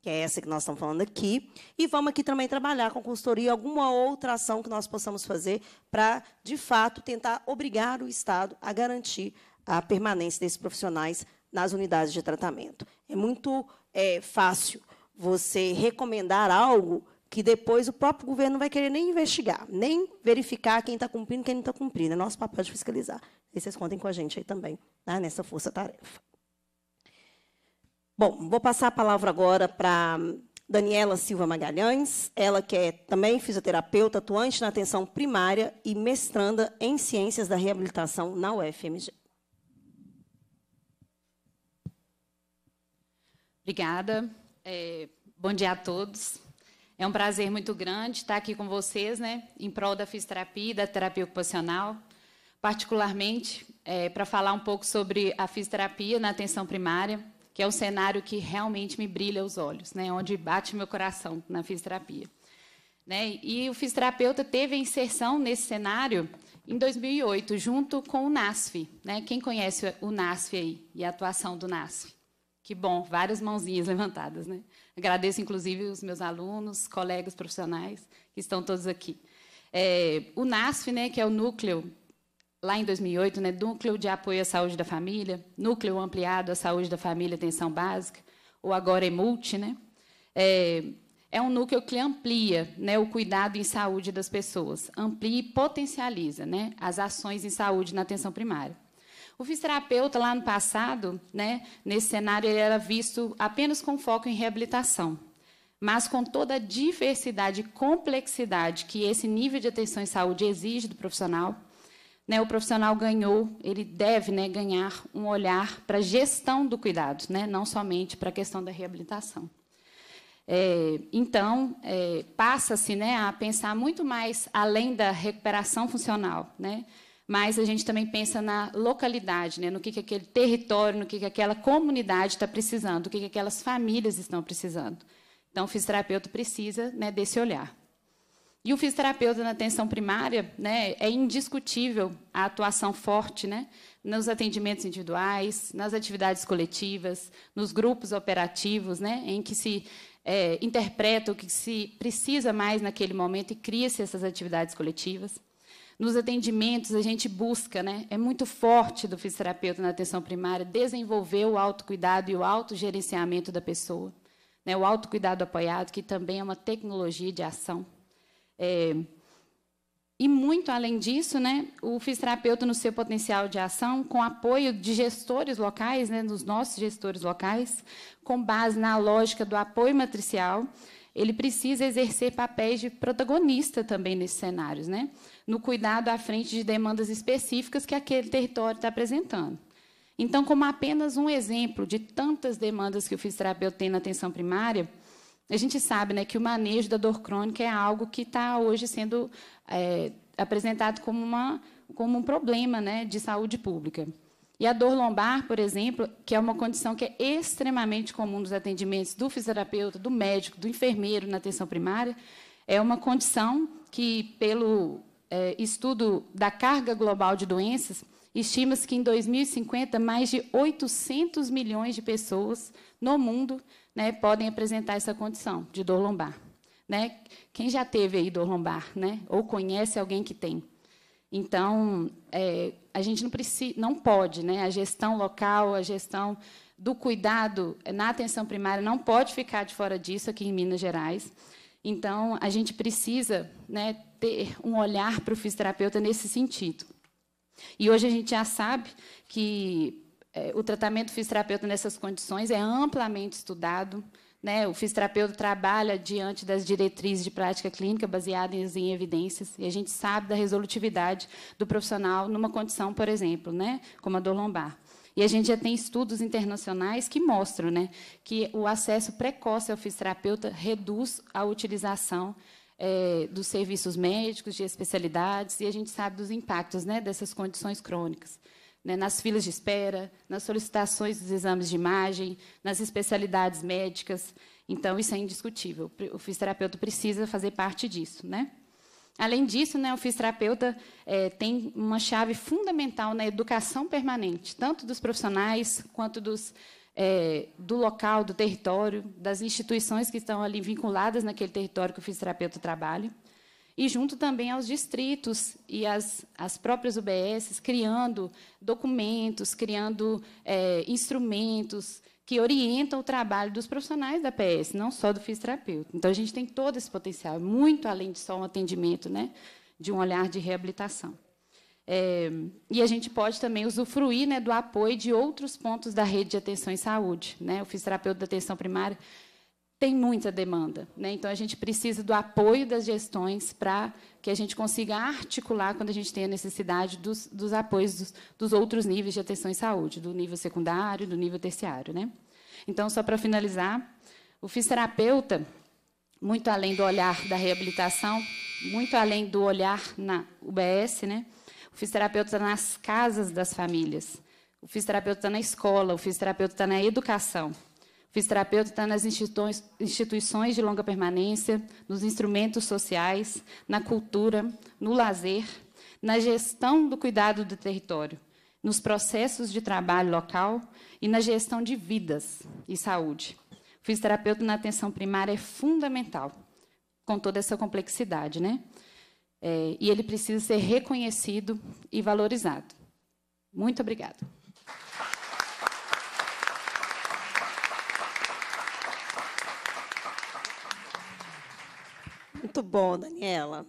que é essa que nós estamos falando aqui, e vamos aqui também trabalhar com consultoria alguma outra ação que nós possamos fazer para, de fato, tentar obrigar o Estado a garantir a permanência desses profissionais nas unidades de tratamento. É muito é, fácil você recomendar algo que depois o próprio governo não vai querer nem investigar, nem verificar quem está cumprindo e quem não está cumprindo. É nosso papel de fiscalizar. E vocês contem com a gente aí também, né, nessa força-tarefa. Bom, vou passar a palavra agora para Daniela Silva Magalhães, ela que é também fisioterapeuta, atuante na atenção primária e mestranda em Ciências da Reabilitação na UFMG. Obrigada. É, bom dia a todos. É um prazer muito grande estar aqui com vocês, né, em prol da fisioterapia e da terapia ocupacional, particularmente é, para falar um pouco sobre a fisioterapia na atenção primária, que é um cenário que realmente me brilha os olhos, né, onde bate meu coração na fisioterapia. Né? E o fisioterapeuta teve a inserção nesse cenário em 2008, junto com o NASF. Né? Quem conhece o NASF aí e a atuação do NASF? Que bom, várias mãozinhas levantadas, né? Agradeço, inclusive, os meus alunos, colegas profissionais que estão todos aqui. É, o NASF, né, que é o núcleo, lá em 2008, né, Núcleo de Apoio à Saúde da Família, Núcleo Ampliado à Saúde da Família e Atenção Básica, ou agora multi, né, é, é um núcleo que amplia né, o cuidado em saúde das pessoas, amplia e potencializa né, as ações em saúde na atenção primária. O fisioterapeuta, lá no passado, né, nesse cenário, ele era visto apenas com foco em reabilitação. Mas com toda a diversidade e complexidade que esse nível de atenção em saúde exige do profissional, né, o profissional ganhou, ele deve né, ganhar um olhar para a gestão do cuidado, né, não somente para a questão da reabilitação. É, então, é, passa-se né, a pensar muito mais além da recuperação funcional, né, mas a gente também pensa na localidade, né? no que, que aquele território, no que, que aquela comunidade está precisando, o que, que aquelas famílias estão precisando. Então, o fisioterapeuta precisa né, desse olhar. E o fisioterapeuta na atenção primária, né, é indiscutível a atuação forte né, nos atendimentos individuais, nas atividades coletivas, nos grupos operativos, né, em que se é, interpreta o que se precisa mais naquele momento e cria-se essas atividades coletivas. Nos atendimentos, a gente busca, né? é muito forte do fisioterapeuta na atenção primária, desenvolver o autocuidado e o autogerenciamento da pessoa. Né? O autocuidado apoiado, que também é uma tecnologia de ação. É... E muito além disso, né, o fisioterapeuta no seu potencial de ação, com apoio de gestores locais, né, dos nossos gestores locais, com base na lógica do apoio matricial, ele precisa exercer papéis de protagonista também nesses cenários, né? no cuidado à frente de demandas específicas que aquele território está apresentando. Então, como apenas um exemplo de tantas demandas que o fisioterapeuta tem na atenção primária, a gente sabe né, que o manejo da dor crônica é algo que está hoje sendo é, apresentado como, uma, como um problema né, de saúde pública. E a dor lombar, por exemplo, que é uma condição que é extremamente comum nos atendimentos do fisioterapeuta, do médico, do enfermeiro na atenção primária, é uma condição que, pelo é, estudo da carga global de doenças, estima-se que em 2050 mais de 800 milhões de pessoas no mundo né, podem apresentar essa condição de dor lombar. Né? Quem já teve aí dor lombar, né? ou conhece alguém que tem? Então, é, a gente não, precisa, não pode, né? a gestão local, a gestão do cuidado na atenção primária não pode ficar de fora disso aqui em Minas Gerais. Então, a gente precisa né, ter um olhar para o fisioterapeuta nesse sentido. E hoje a gente já sabe que é, o tratamento fisioterapeuta nessas condições é amplamente estudado, né? O fisioterapeuta trabalha diante das diretrizes de prática clínica baseadas em evidências e a gente sabe da resolutividade do profissional numa condição, por exemplo, né? como a dor lombar. E a gente já tem estudos internacionais que mostram né, que o acesso precoce ao fisioterapeuta reduz a utilização é, dos serviços médicos, de especialidades, e a gente sabe dos impactos né, dessas condições crônicas né, nas filas de espera, nas solicitações dos exames de imagem, nas especialidades médicas. Então, isso é indiscutível. O fisioterapeuta precisa fazer parte disso. Né? Além disso, né, o fisioterapeuta é, tem uma chave fundamental na educação permanente, tanto dos profissionais quanto dos, é, do local, do território, das instituições que estão ali vinculadas naquele território que o fisioterapeuta trabalha e junto também aos distritos e às, as próprias UBSs, criando documentos, criando é, instrumentos que orientam o trabalho dos profissionais da PS, não só do fisioterapeuta. Então, a gente tem todo esse potencial, muito além de só um atendimento, né, de um olhar de reabilitação. É, e a gente pode também usufruir né, do apoio de outros pontos da rede de atenção em saúde. Né? O fisioterapeuta da atenção primária tem muita demanda. Né? Então, a gente precisa do apoio das gestões para que a gente consiga articular quando a gente tem a necessidade dos, dos apoios dos, dos, outros níveis de atenção em saúde, do nível secundário, do nível terciário. Né? Então, só para finalizar, o fisioterapeuta, muito além do olhar da reabilitação, muito além do olhar na UBS, né? o fisioterapeuta está nas casas das famílias, o fisioterapeuta está na escola, o fisioterapeuta está na educação. Fisioterapeuta está nas instituições de longa permanência, nos instrumentos sociais, na cultura, no lazer, na gestão do cuidado do território, nos processos de trabalho local e na gestão de vidas e saúde. O fisioterapeuta na atenção primária é fundamental, com toda essa complexidade, né? É, e ele precisa ser reconhecido e valorizado. Muito obrigada. Muito bom, Daniela.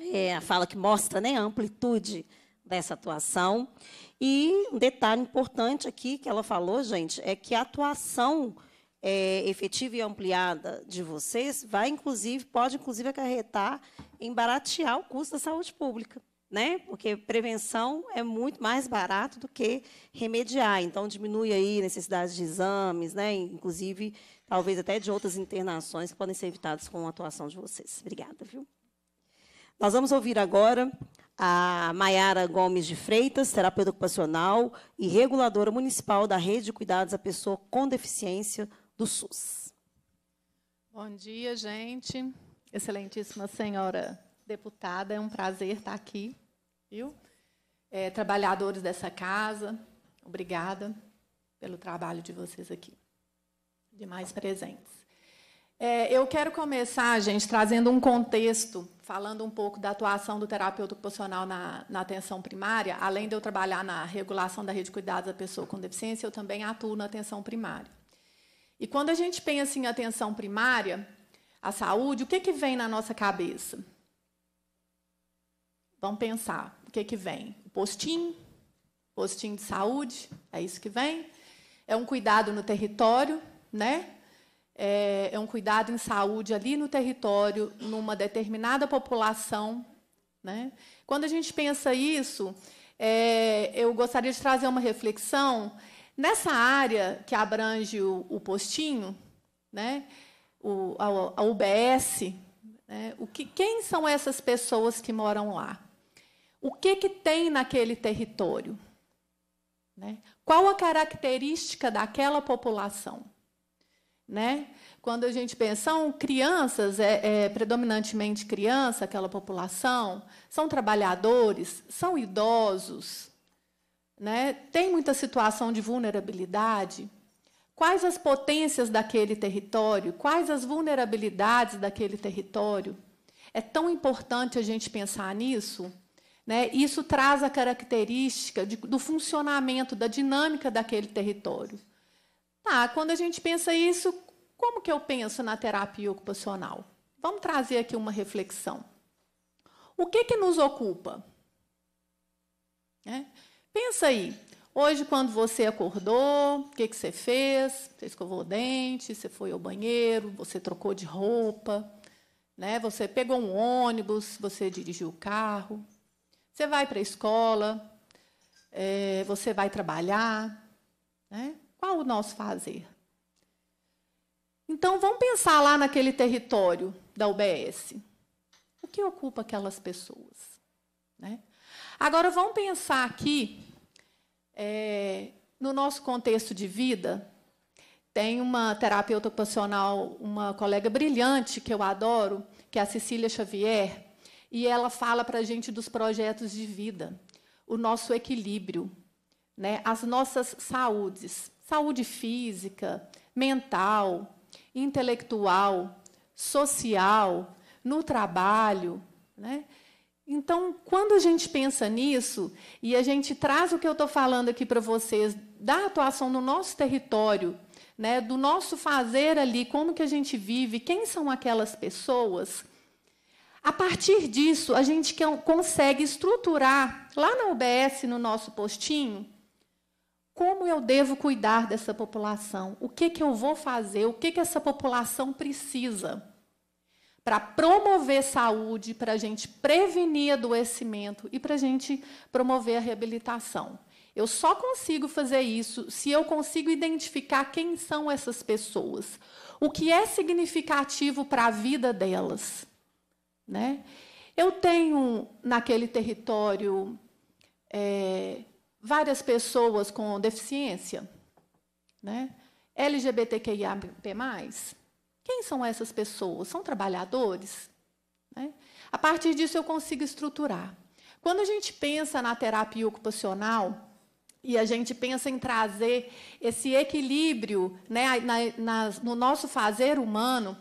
É a fala que mostra né, a amplitude dessa atuação. E um detalhe importante aqui que ela falou, gente, é que a atuação é, efetiva e ampliada de vocês vai, inclusive, pode, inclusive, acarretar em baratear o custo da saúde pública. Né? Porque prevenção é muito mais barato do que remediar. Então, diminui aí necessidade de exames, né? inclusive talvez até de outras internações que podem ser evitadas com a atuação de vocês. Obrigada, viu? Nós vamos ouvir agora a Maiara Gomes de Freitas, terapeuta ocupacional e reguladora municipal da Rede de Cuidados à Pessoa com Deficiência do SUS. Bom dia, gente. Excelentíssima senhora deputada, é um prazer estar aqui, viu? É, trabalhadores dessa casa, obrigada pelo trabalho de vocês aqui demais presentes. É, eu quero começar, gente, trazendo um contexto, falando um pouco da atuação do terapeuta ocupacional na, na, atenção primária. Além de eu trabalhar na regulação da rede de cuidados da pessoa com deficiência, eu também atuo na atenção primária. E quando a gente pensa em atenção primária, a saúde, o que, que vem na nossa cabeça? Vamos pensar, o que, que vem? O postinho, postinho de saúde, é isso que vem? É um cuidado no território, né? É, é um cuidado em saúde ali no território, numa determinada população, né? Quando a gente pensa isso, é, eu gostaria de trazer uma reflexão nessa área que abrange o, o postinho, né? O, a, a UBS, né? o que, quem são essas pessoas que moram lá? O que, que tem naquele território? Né? Qual a característica daquela população? Né? Quando a gente pensa, são crianças, é, é, predominantemente criança, aquela população, são trabalhadores, são idosos, né? tem muita situação de vulnerabilidade. Quais as potências daquele território? Quais as vulnerabilidades daquele território? É tão importante a gente pensar nisso. Né? Isso traz a característica de, do funcionamento, da dinâmica daquele território. Tá, quando a gente pensa isso, como que eu penso na terapia ocupacional? Vamos trazer aqui uma reflexão. O que que nos ocupa? É. Pensa aí, hoje quando você acordou, o que, que você fez? Você escovou o dente, você foi ao banheiro, você trocou de roupa, né? você pegou um ônibus, você dirigiu o carro, você vai para a escola, é, você vai trabalhar. Né? Qual o nosso fazer? Então, vamos pensar lá naquele território da UBS. O que ocupa aquelas pessoas? Né? Agora, vamos pensar aqui, é, no nosso contexto de vida, tem uma terapeuta ocupacional, uma colega brilhante que eu adoro, que é a Cecília Xavier, e ela fala para a gente dos projetos de vida, o nosso equilíbrio, né, as nossas saúdes saúde física, mental, intelectual, social, no trabalho. Né? Então, quando a gente pensa nisso e a gente traz o que eu estou falando aqui para vocês da atuação no nosso território, né, do nosso fazer ali, como que a gente vive, quem são aquelas pessoas, a partir disso a gente consegue estruturar lá na UBS, no nosso postinho, como eu devo cuidar dessa população? O que, que eu vou fazer? O que, que essa população precisa? para promover saúde, para a gente prevenir adoecimento e para a gente promover a reabilitação. Eu só consigo fazer isso se eu consigo identificar quem são essas pessoas, o que é significativo para a vida delas. Né? Eu tenho naquele território é, várias pessoas com deficiência, né? LGBTQIAP+, quem são essas pessoas? São trabalhadores? Né? A partir disso, eu consigo estruturar. Quando a gente pensa na terapia ocupacional e a gente pensa em trazer esse equilíbrio né, na, na, no nosso fazer humano,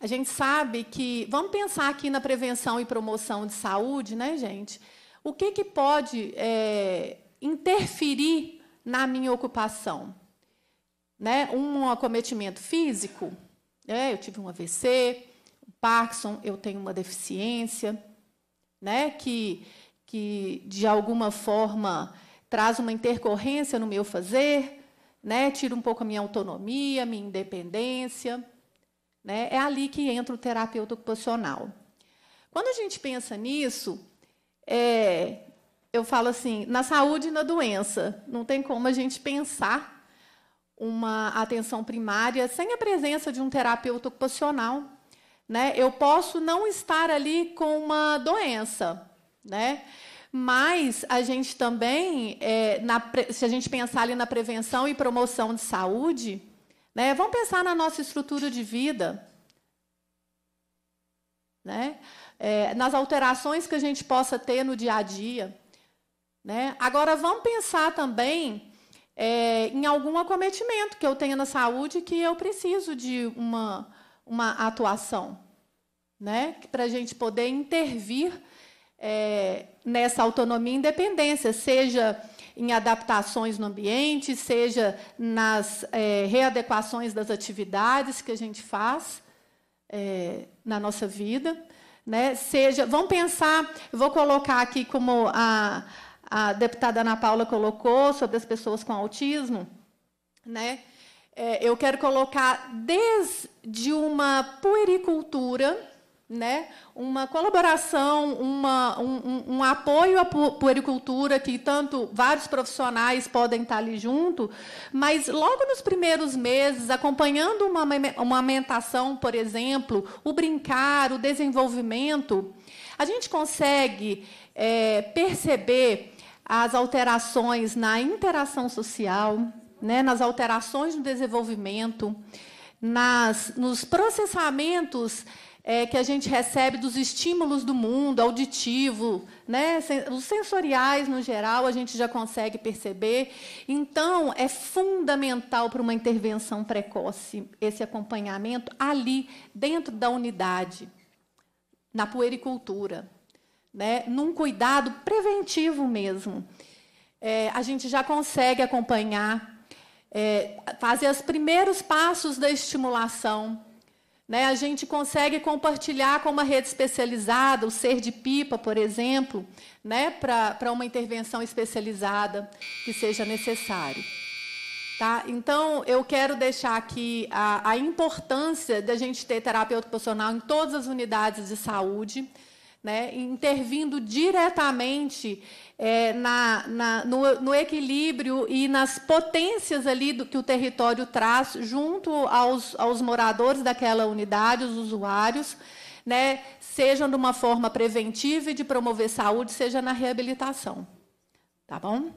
a gente sabe que. Vamos pensar aqui na prevenção e promoção de saúde, né, gente? O que, que pode é, interferir na minha ocupação. Né? Um acometimento físico, né? eu tive um AVC, um Parkinson, eu tenho uma deficiência, né? que, que de alguma forma traz uma intercorrência no meu fazer, né? tira um pouco a minha autonomia, minha independência. Né? É ali que entra o terapeuta ocupacional. Quando a gente pensa nisso, é, eu falo assim, na saúde e na doença, não tem como a gente pensar uma atenção primária sem a presença de um terapeuta ocupacional. Né? Eu posso não estar ali com uma doença, né? mas a gente também, é, na, se a gente pensar ali na prevenção e promoção de saúde, né? vamos pensar na nossa estrutura de vida. Né? É, nas alterações que a gente possa ter no dia a dia. Né? Agora, vamos pensar também é, em algum acometimento que eu tenha na saúde que eu preciso de uma, uma atuação, né? para a gente poder intervir é, nessa autonomia e independência, seja em adaptações no ambiente, seja nas é, readequações das atividades que a gente faz é, na nossa vida. Né? Seja, vamos pensar, vou colocar aqui como a, a deputada Ana Paula colocou sobre as pessoas com autismo, né? É, eu quero colocar desde uma puericultura, né? uma colaboração, uma, um, um, apoio à puericultura, que tanto vários profissionais podem estar ali junto, mas logo nos primeiros meses, acompanhando uma, uma amamentação, por exemplo, o brincar, o desenvolvimento, a gente consegue é, perceber as alterações na interação social, né, nas alterações no desenvolvimento, nas, nos processamentos é, que a gente recebe dos estímulos do mundo, auditivo, né, os sensoriais no geral, a gente já consegue perceber. Então, é fundamental para uma intervenção precoce esse acompanhamento ali, dentro da unidade, na puericultura né, num cuidado preventivo mesmo. É, a gente já consegue acompanhar, é, fazer os primeiros passos da estimulação. Né? A gente consegue compartilhar com uma rede especializada, o ser de pipa, por exemplo, né, para uma intervenção especializada que seja necessário. Tá? Então, eu quero deixar aqui a, a importância da gente ter terapeuta profissional em todas as unidades de saúde né, intervindo diretamente é, na, na, no, no, equilíbrio e nas potências ali do que o território traz junto aos, aos moradores daquela unidade, os usuários, né, seja de uma forma preventiva e de promover saúde, seja na reabilitação. Tá bom?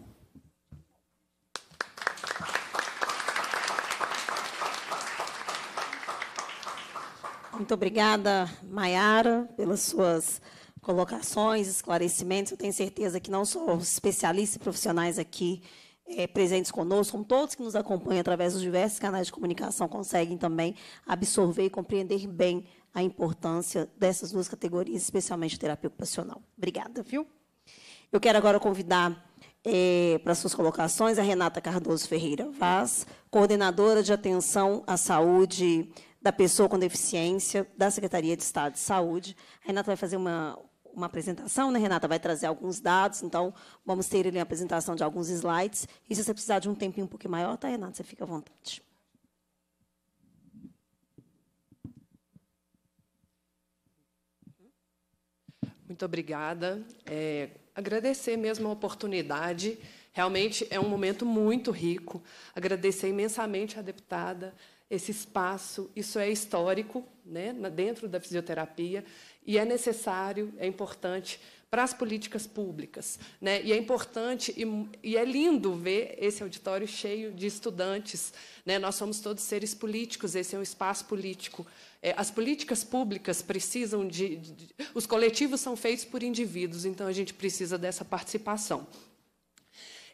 Muito obrigada, Maiara, pelas suas colocações, esclarecimentos. Eu tenho certeza que não só os especialistas e profissionais aqui é, presentes conosco, como todos que nos acompanham através dos diversos canais de comunicação, conseguem também absorver e compreender bem a importância dessas duas categorias, especialmente terapia ocupacional. Obrigada, viu? Eu quero agora convidar é, para suas colocações a Renata Cardoso Ferreira Vaz, coordenadora de atenção à saúde da pessoa com deficiência da Secretaria de Estado de Saúde. A Renata vai fazer uma uma apresentação, né, Renata? Vai trazer alguns dados, então vamos ter a apresentação de alguns slides. E se você precisar de um tempinho um pouquinho maior, tá, Renata? Você fica à vontade. Muito obrigada. É, agradecer mesmo a oportunidade. Realmente é um momento muito rico. Agradecer imensamente à deputada esse espaço. Isso é histórico, né, dentro da fisioterapia. E é necessário, é importante para as políticas públicas. Né? E é importante e, e, é lindo ver esse auditório cheio de estudantes. Né? Nós somos todos seres políticos, esse é um espaço político. É, as políticas públicas precisam de, de. Os coletivos são feitos por indivíduos, então a gente precisa dessa participação.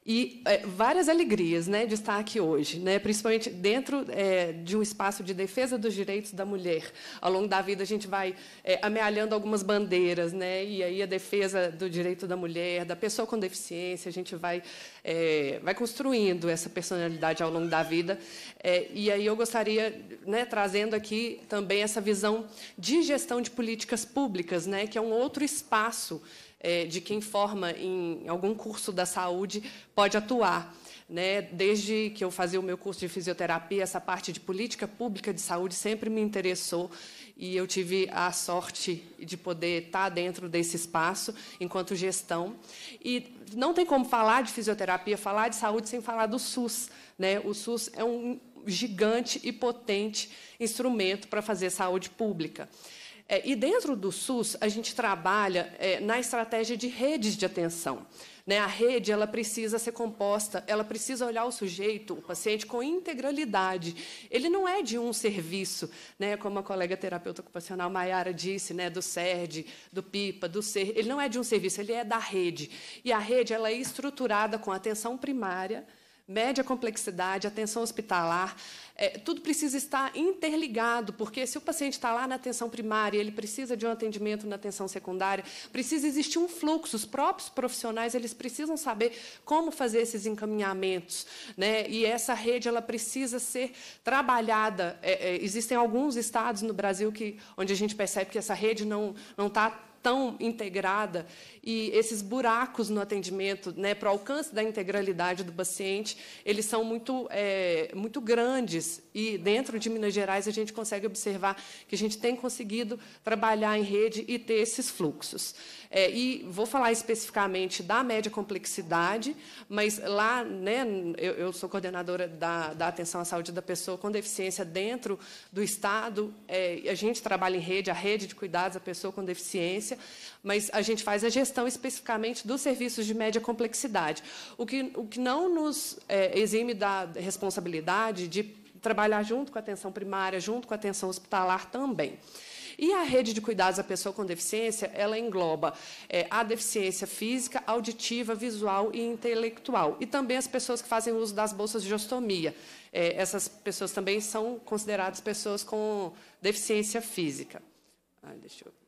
E é, várias alegrias né, de estar aqui hoje, né, principalmente dentro é, de um espaço de defesa dos direitos da mulher. Ao longo da vida, a gente vai é, amealhando algumas bandeiras, né, e aí a defesa do direito da mulher, da pessoa com deficiência, a gente vai é, vai construindo essa personalidade ao longo da vida. É, e aí eu gostaria, né, trazendo aqui também essa visão de gestão de políticas públicas, né, que é um outro espaço é, de quem forma em algum curso da saúde pode atuar. Né? Desde que eu fazia o meu curso de fisioterapia, essa parte de política pública de saúde sempre me interessou e eu tive a sorte de poder estar dentro desse espaço enquanto gestão. E não tem como falar de fisioterapia, falar de saúde sem falar do SUS. Né? O SUS é um gigante e potente instrumento para fazer saúde pública. É, e dentro do SUS, a gente trabalha é, na estratégia de redes de atenção. Né? A rede ela precisa ser composta, ela precisa olhar o sujeito, o paciente, com integralidade. Ele não é de um serviço, né? como a colega terapeuta ocupacional Maiara disse, né? do SERD, do PIPA, do SER. Ele não é de um serviço, ele é da rede. E a rede ela é estruturada com atenção primária, média complexidade, atenção hospitalar, é, tudo precisa estar interligado, porque se o paciente está lá na atenção primária, ele precisa de um atendimento na atenção secundária, precisa existir um fluxo. Os próprios profissionais eles precisam saber como fazer esses encaminhamentos, né? E essa rede ela precisa ser trabalhada. É, é, existem alguns estados no Brasil que onde a gente percebe que essa rede não não está tão integrada e esses buracos no atendimento, né, para o alcance da integralidade do paciente, eles são muito, é, muito grandes. E dentro de Minas Gerais a gente consegue observar que a gente tem conseguido trabalhar em rede e ter esses fluxos. É, e vou falar especificamente da média complexidade, mas lá, né, eu, eu sou coordenadora da, da atenção à saúde da pessoa com deficiência dentro do Estado, é, a gente trabalha em rede, a rede de cuidados da pessoa com deficiência mas a gente faz a gestão especificamente dos serviços de média complexidade, o que, o que não nos é, exime da responsabilidade de trabalhar junto com a atenção primária, junto com a atenção hospitalar também. E a rede de cuidados à pessoa com deficiência, ela engloba é, a deficiência física, auditiva, visual e intelectual. E também as pessoas que fazem uso das bolsas de ostomia. É, essas pessoas também são consideradas pessoas com deficiência física. deixa eu...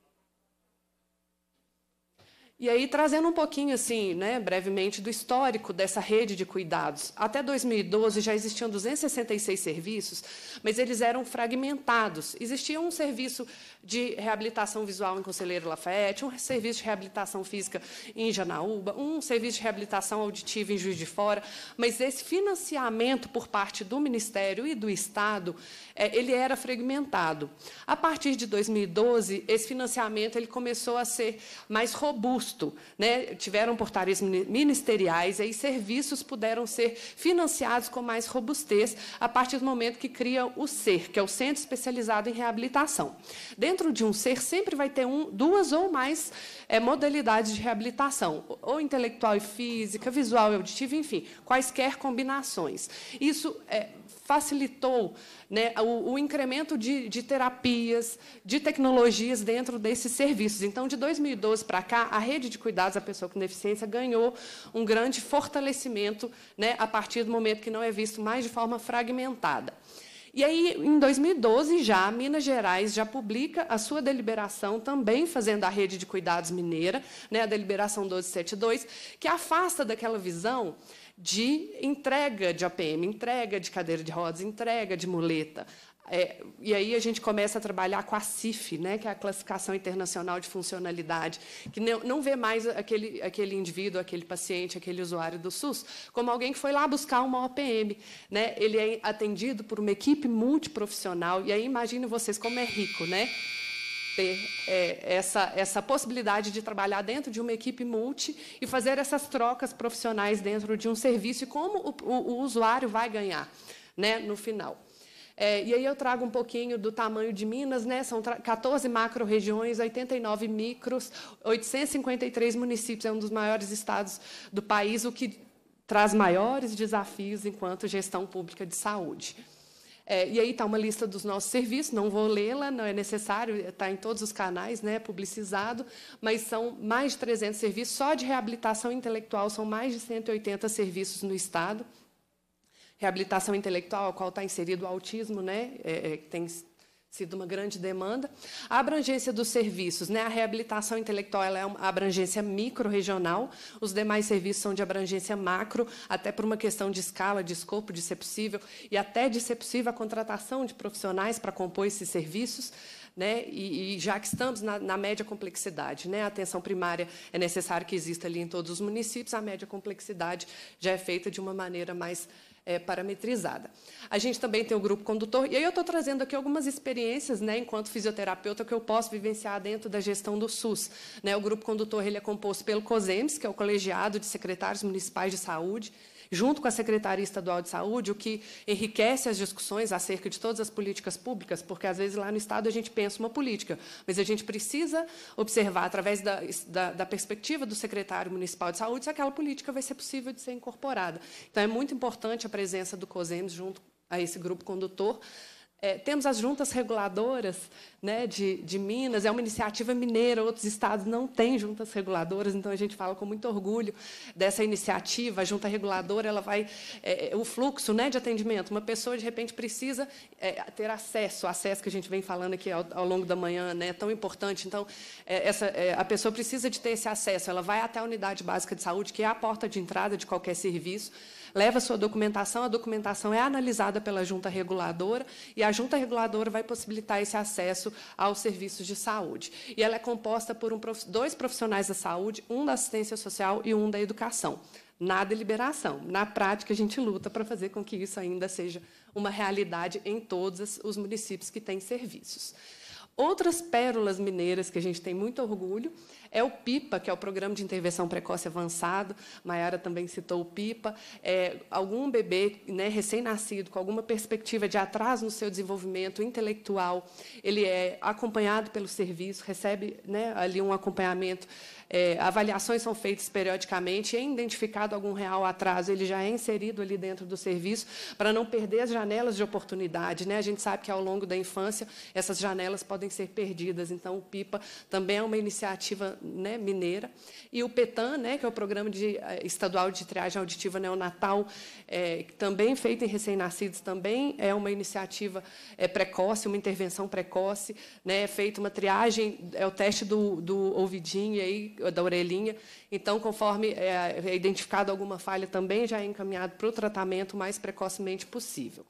E aí, trazendo um pouquinho, assim, né, brevemente, do histórico dessa rede de cuidados. Até 2012 já existiam 266 serviços, mas eles eram fragmentados. Existia um serviço de reabilitação visual em Conselheiro Lafayette, um serviço de reabilitação física em Janaúba, um serviço de reabilitação auditiva em Juiz de Fora, mas esse financiamento por parte do Ministério e do Estado, é, ele era fragmentado. A partir de 2012, esse financiamento ele começou a ser mais robusto, custo, né? tiveram portarias ministeriais, aí serviços puderam ser financiados com mais robustez a partir do momento que cria o CER, que é o Centro Especializado em Reabilitação. Dentro de um CER sempre vai ter um, duas ou mais é, modalidades de reabilitação, ou intelectual e física, visual e auditiva, enfim, quaisquer combinações. Isso é, facilitou né, o, o, incremento de, de, terapias, de tecnologias dentro desses serviços. Então, de 2012 para cá, a rede de cuidados à pessoa com deficiência ganhou um grande fortalecimento né, a partir do momento que não é visto mais de forma fragmentada. E aí, em 2012, já, Minas Gerais já publica a sua deliberação, também fazendo a rede de cuidados mineira, né, a deliberação 1272, que afasta daquela visão de entrega de APM, entrega de cadeira de rodas, entrega de muleta. É, e aí a gente começa a trabalhar com a CIF, né, que é a Classificação Internacional de Funcionalidade, que não, não vê mais aquele, aquele indivíduo, aquele paciente, aquele usuário do SUS, como alguém que foi lá buscar uma OPM. Né? Ele é atendido por uma equipe multiprofissional, e aí imagino vocês como é rico, né? ter é, essa, essa possibilidade de trabalhar dentro de uma equipe multi e fazer essas trocas profissionais dentro de um serviço e como o, o, o usuário vai ganhar né, no final. É, e aí eu trago um pouquinho do tamanho de Minas, né? São 14 macro-regiões, 89 micros, 853 municípios, é um dos maiores estados do país, o que traz maiores desafios enquanto gestão pública de saúde. É, e aí está uma lista dos nossos serviços, não vou lê-la, não é necessário, está em todos os canais, né, publicizado, mas são mais de 300 serviços, só de reabilitação intelectual são mais de 180 serviços no Estado reabilitação intelectual, ao qual está inserido o autismo, né, é, é tem sido uma grande demanda. A abrangência dos serviços, né? A reabilitação intelectual é uma abrangência micro-regional, os demais serviços são de abrangência macro, até por uma questão de escala, de escopo, de ser possível, e até de ser possível a contratação de profissionais para compor esses serviços. Né? E, e, já que estamos na, na, média complexidade, né? a atenção primária é necessário que exista ali em todos os municípios, a média complexidade já é feita de uma maneira mais é, parametrizada. A gente também tem o grupo condutor, e aí eu estou trazendo aqui algumas experiências, né, enquanto fisioterapeuta, que eu posso vivenciar dentro da gestão do SUS. Né, o grupo condutor ele é composto pelo COSEMS, que é o Colegiado de Secretários Municipais de Saúde, junto com a Secretaria Estadual de Saúde, o que enriquece as discussões acerca de todas as políticas públicas, porque às vezes lá no Estado a gente pensa uma política, mas a gente precisa observar, através da, da, da perspectiva do secretário municipal de saúde, se aquela política vai ser possível de ser incorporada. Então, é muito importante a presença do COSEMES junto a esse grupo condutor é, temos as juntas reguladoras né, de, de, Minas, é uma iniciativa mineira, outros estados não têm juntas reguladoras, então a gente fala com muito orgulho dessa iniciativa. A junta reguladora ela vai. É, é o fluxo né, de atendimento, uma pessoa de repente precisa é, ter acesso, o acesso que a gente vem falando aqui ao, ao longo da manhã, né, é tão importante. Então, é, essa, é, a pessoa precisa de ter esse acesso, ela vai até a unidade básica de saúde, que é a porta de entrada de qualquer serviço leva sua documentação, a documentação é analisada pela junta reguladora e a junta reguladora vai possibilitar esse acesso aos serviços de saúde. E ela é composta por um, dois profissionais da saúde, um da assistência social e um da educação na deliberação. Na prática, a gente luta para fazer com que isso ainda seja uma realidade em todos os municípios que têm serviços. Outras pérolas mineiras que a gente tem muito orgulho é o PIPA, que é o Programa de Intervenção Precoce Avançado, Mayara também citou o PIPA. É, algum bebê né, recém-nascido com alguma perspectiva de atraso no seu desenvolvimento intelectual, ele é acompanhado pelo serviço, recebe né, ali um acompanhamento é, avaliações são feitas periodicamente, é identificado algum real atraso, ele já é inserido ali dentro do serviço para não perder as janelas de oportunidade. Né? A gente sabe que ao longo da infância essas janelas podem ser perdidas, então o PIPA também é uma iniciativa né, Mineira, e o PETAN, né, que é o Programa de, eh, Estadual de Triagem Auditiva Neonatal, é, também feito em recém-nascidos, também é uma iniciativa é, precoce, uma intervenção precoce, né, é feita uma triagem, é o teste do, do ouvidinho, aí, da orelhinha. Então, conforme é, é identificada alguma falha, também já é encaminhado para o tratamento o mais precocemente possível.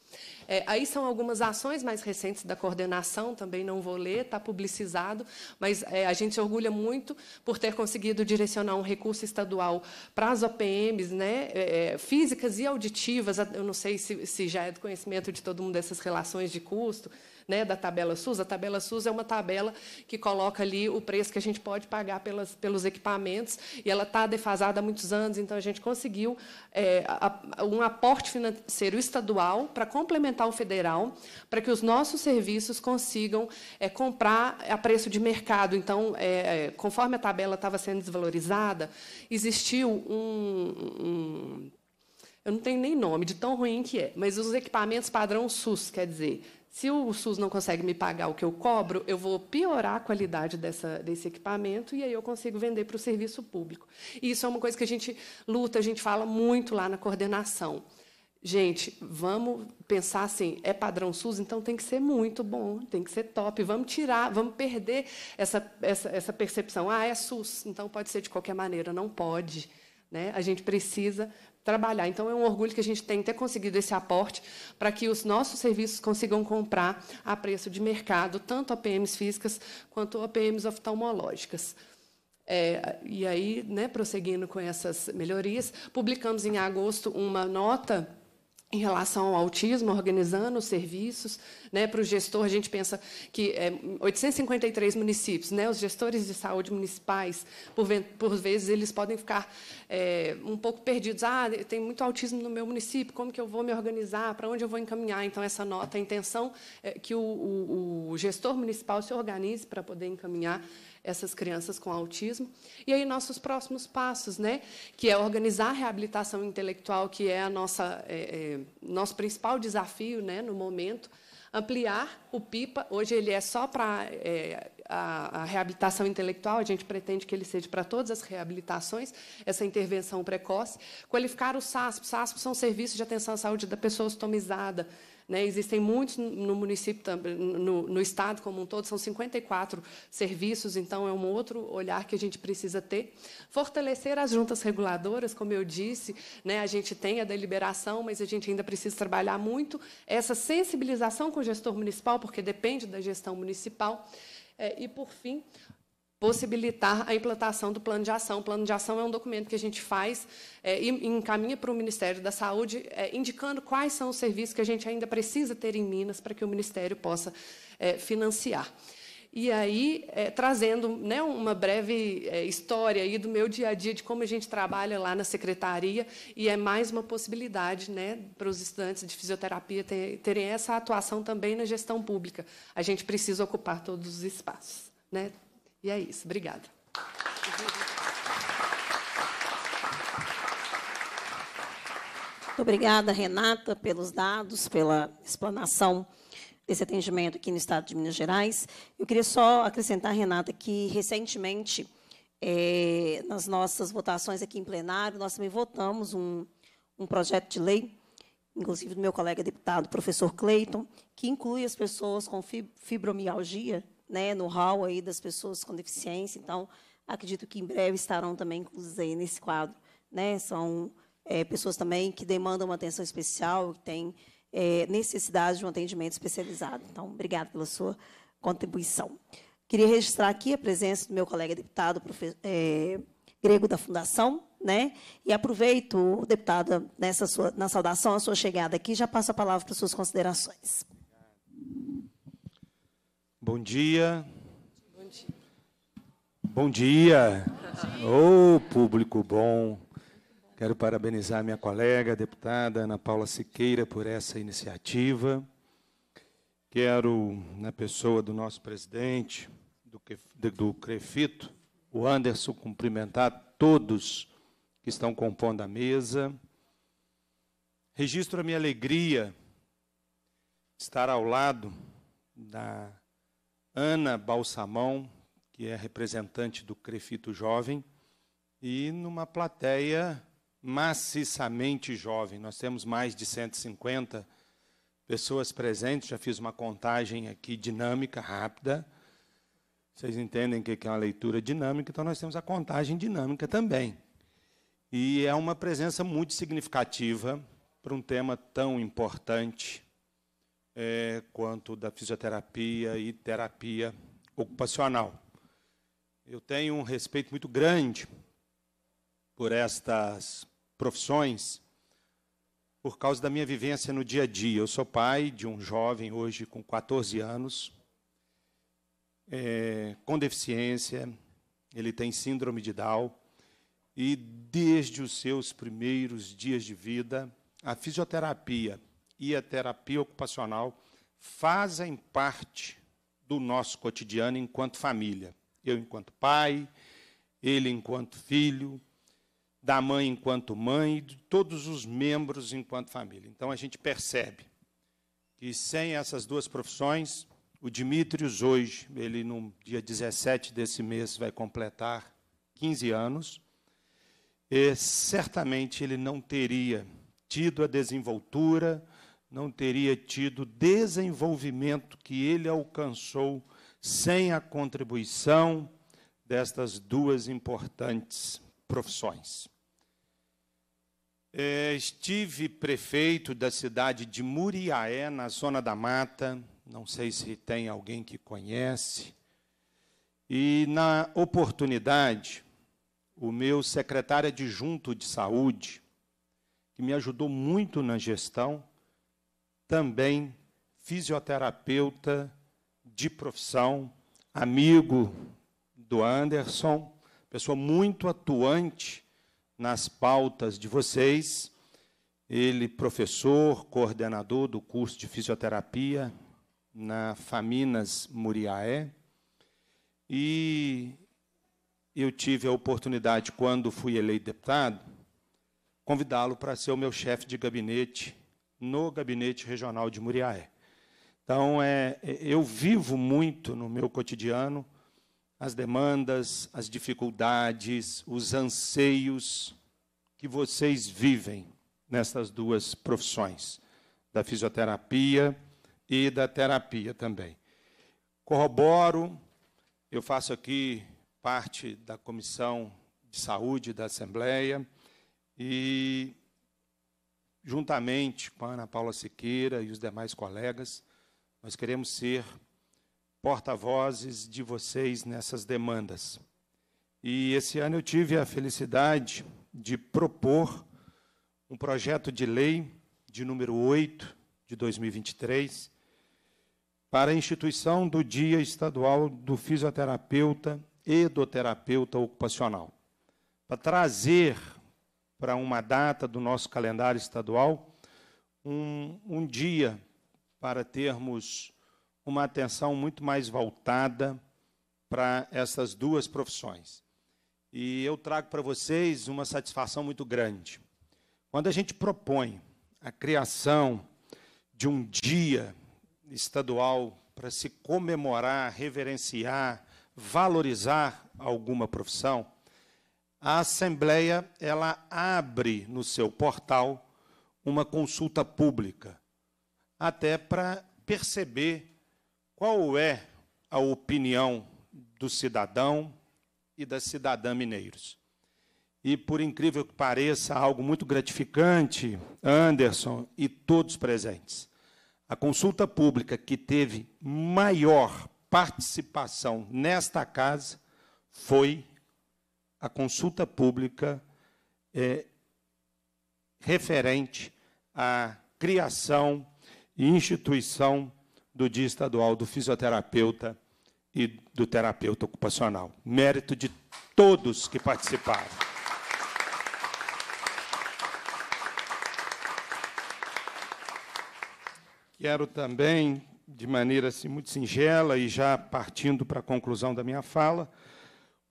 É, aí são algumas ações mais recentes da coordenação, também não vou ler, está publicizado, mas é, a gente se orgulha muito por ter conseguido direcionar um recurso estadual para as OPMs, né, é, é, físicas e auditivas. Eu não sei se, se já é do conhecimento de todo mundo essas relações de custo, né, da tabela SUS. A tabela SUS é uma tabela que coloca ali o preço que a gente pode pagar pelas, pelos equipamentos e ela está defasada há muitos anos, então a gente conseguiu é, a, um aporte financeiro estadual para complementar o federal, para que os nossos serviços consigam é, comprar a preço de mercado. Então, é, é conforme a tabela estava sendo desvalorizada, existiu um, um eu não tenho nem nome de tão ruim que é, mas os equipamentos padrão SUS, quer dizer, se o SUS não consegue me pagar o que eu cobro, eu vou piorar a qualidade dessa, desse equipamento e aí eu consigo vender para o serviço público. E isso é uma coisa que a gente luta, a gente fala muito lá na coordenação. Gente, vamos pensar assim, é padrão SUS, então tem que ser muito bom, tem que ser top. Vamos tirar, vamos perder essa, essa, essa percepção. Ah, é SUS, então pode ser de qualquer maneira. Não pode. Né? A gente precisa trabalhar. Então, é um orgulho que a gente tem ter conseguido esse aporte para que os nossos serviços consigam comprar a preço de mercado, tanto APMs físicas quanto APMs oftalmológicas. É, e aí, né, prosseguindo com essas melhorias, publicamos em agosto uma nota em relação ao autismo, organizando os serviços. Né, para o gestor, a gente pensa que é, 853 municípios, né, os gestores de saúde municipais, por, por vezes, eles podem ficar é, um pouco perdidos. Ah, tem muito autismo no meu município, como que eu vou me organizar? Para onde eu vou encaminhar? Então, essa nota, a intenção é que o, o, o gestor municipal se organize para poder encaminhar essas crianças com autismo. E aí nossos próximos passos, né, que é organizar a reabilitação intelectual, que é a nossa é, é, nosso principal desafio, né, no momento, ampliar o PIPA. Hoje ele é só para é, a, a, reabilitação intelectual, a gente pretende que ele seja para todas as reabilitações, essa intervenção precoce. Qualificar o SASP. SASP são serviços de atenção à saúde da pessoa customizada né? Existem muitos no município, no, no estado como um todo, são 54 serviços, então é um outro olhar que a gente precisa ter. Fortalecer as juntas reguladoras, como eu disse, né? a gente tem a deliberação, mas a gente ainda precisa trabalhar muito essa sensibilização com o gestor municipal, porque depende da gestão municipal. É, e, por fim, possibilitar a implantação do plano de ação. O plano de ação é um documento que a gente faz é, e encaminha para o Ministério da Saúde, é, indicando quais são os serviços que a gente ainda precisa ter em Minas para que o Ministério possa é, financiar. E aí, é, trazendo né, uma breve é, história aí do meu dia a dia, de como a gente trabalha lá na secretaria, e é mais uma possibilidade né, para os estudantes de fisioterapia ter, terem essa atuação também na gestão pública. A gente precisa ocupar todos os espaços. Né? E é isso. Obrigada. Muito obrigada, Renata, pelos dados, pela explanação desse atendimento aqui no Estado de Minas Gerais. Eu queria só acrescentar, Renata, que recentemente, é, nas nossas votações aqui em plenário, nós também votamos um, um projeto de lei, inclusive do meu colega deputado, professor Cleiton, que inclui as pessoas com fibromialgia né, no hall aí das pessoas com deficiência. Então, acredito que em breve estarão também inclusos aí nesse quadro. Né? São é, pessoas também que demandam uma atenção especial, que têm é, necessidade de um atendimento especializado. Então, obrigada pela sua contribuição. Queria registrar aqui a presença do meu colega deputado é, grego da Fundação, né? E aproveito, deputada, nessa sua, na saudação, a sua chegada aqui, já passo a palavra para suas considerações. Bom dia. Bom dia. Bom dia. Ô, oh, público bom. Quero parabenizar minha colega, deputada Ana Paula Siqueira, por essa iniciativa. Quero, na pessoa do nosso presidente, do, Crefito, o Anderson, cumprimentar todos que estão compondo a mesa. Registro a minha alegria estar ao lado da Ana Balsamão, que é representante do Crefito Jovem, e numa plateia maciçamente jovem. Nós temos mais de 150 pessoas presentes, já fiz uma contagem aqui dinâmica, rápida. Vocês entendem que é uma leitura dinâmica, então nós temos a contagem dinâmica também. E é uma presença muito significativa para um tema tão importante é, quanto da fisioterapia e terapia ocupacional. Eu tenho um respeito muito grande por estas profissões por causa da minha vivência no dia a dia. Eu sou pai de um jovem hoje com 14 anos, é, com deficiência, ele tem síndrome de Down, e desde os seus primeiros dias de vida, a fisioterapia e a terapia ocupacional fazem parte do nosso cotidiano enquanto família. Eu, enquanto pai, ele, enquanto filho, da mãe, enquanto mãe, de todos os membros, enquanto família. Então, a gente percebe que sem essas duas profissões, o Dimitrios hoje, ele no dia 17 desse mês vai completar 15 anos, e certamente ele não teria tido a desenvoltura, não teria tido desenvolvimento que ele alcançou sem a contribuição destas duas importantes profissões. É, estive prefeito da cidade de Muriaé, na Zona da Mata, não sei se tem alguém que conhece, e na oportunidade, o meu secretário adjunto de saúde, que me ajudou muito na gestão, também fisioterapeuta de profissão, amigo do Anderson, pessoa muito atuante nas pautas de vocês. Ele, professor, coordenador do curso de fisioterapia na Faminas Muriaé. E eu tive a oportunidade, quando fui eleito deputado, convidá-lo para ser o meu chefe de gabinete no gabinete regional de Muriaé. Então, é, é, eu vivo muito no meu cotidiano as demandas, as dificuldades, os anseios que vocês vivem nessas duas profissões, da fisioterapia e da terapia também. Corroboro, eu faço aqui parte da Comissão de Saúde da Assembleia e juntamente com a Ana Paula Siqueira e os demais colegas, nós queremos ser porta-vozes de vocês nessas demandas. E esse ano eu tive a felicidade de propor um projeto de lei de número 8 de 2023 para a instituição do Dia Estadual do Fisioterapeuta e do Terapeuta Ocupacional, para trazer para uma data do nosso calendário estadual, um, um dia para termos uma atenção muito mais voltada para essas duas profissões. E eu trago para vocês uma satisfação muito grande. Quando a gente propõe a criação de um dia estadual para se comemorar, reverenciar, valorizar alguma profissão, a Assembleia ela abre no seu portal uma consulta pública, até para perceber qual é a opinião do cidadão e da cidadã mineiros. E, por incrível que pareça, algo muito gratificante, Anderson e todos presentes. A consulta pública que teve maior participação nesta casa foi a consulta pública é, referente à criação e instituição do Dia Estadual do Fisioterapeuta e do terapeuta ocupacional. Mérito de todos que participaram. Quero também, de maneira assim, muito singela e já partindo para a conclusão da minha fala,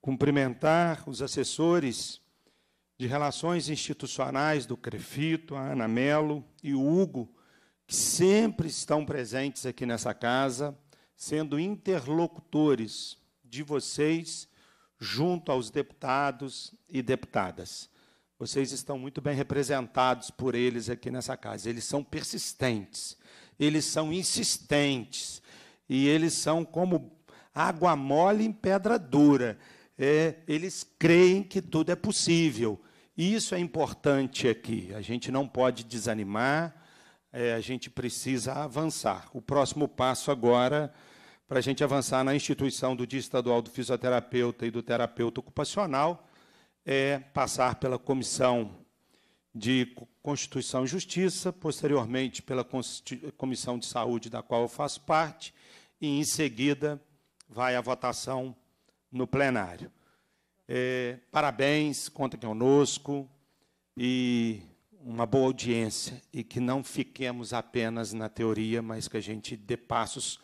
cumprimentar os assessores de relações institucionais do Crefito, a Ana Melo e o Hugo, que sempre estão presentes aqui nessa casa, sendo interlocutores de vocês junto aos deputados e deputadas. Vocês estão muito bem representados por eles aqui nessa casa. Eles são persistentes, eles são insistentes e eles são como água mole em pedra dura é, eles creem que tudo é possível. E isso é importante aqui. A gente não pode desanimar, é, a gente precisa avançar. O próximo passo agora, para a gente avançar na instituição do Dia Estadual do Fisioterapeuta e do Terapeuta Ocupacional, é passar pela Comissão de Constituição e Justiça, posteriormente pela Comissão de Saúde, da qual eu faço parte, e, em seguida, vai a votação no plenário. É, parabéns, conta conosco e uma boa audiência e que não fiquemos apenas na teoria, mas que a gente dê passos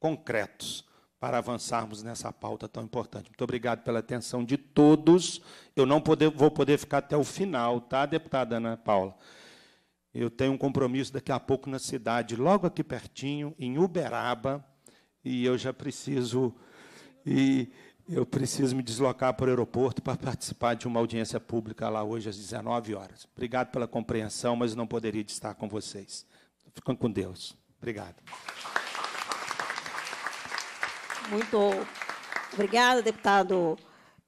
concretos para avançarmos nessa pauta tão importante. Muito obrigado pela atenção de todos. Eu não poder, vou poder ficar até o final, tá, deputada Ana Paula? Eu tenho um compromisso daqui a pouco na cidade, logo aqui pertinho, em Uberaba, e eu já preciso. E, eu preciso me deslocar para o aeroporto para participar de uma audiência pública lá hoje às 19 horas. Obrigado pela compreensão, mas não poderia estar com vocês. Ficando com Deus. Obrigado. Muito obrigada, deputado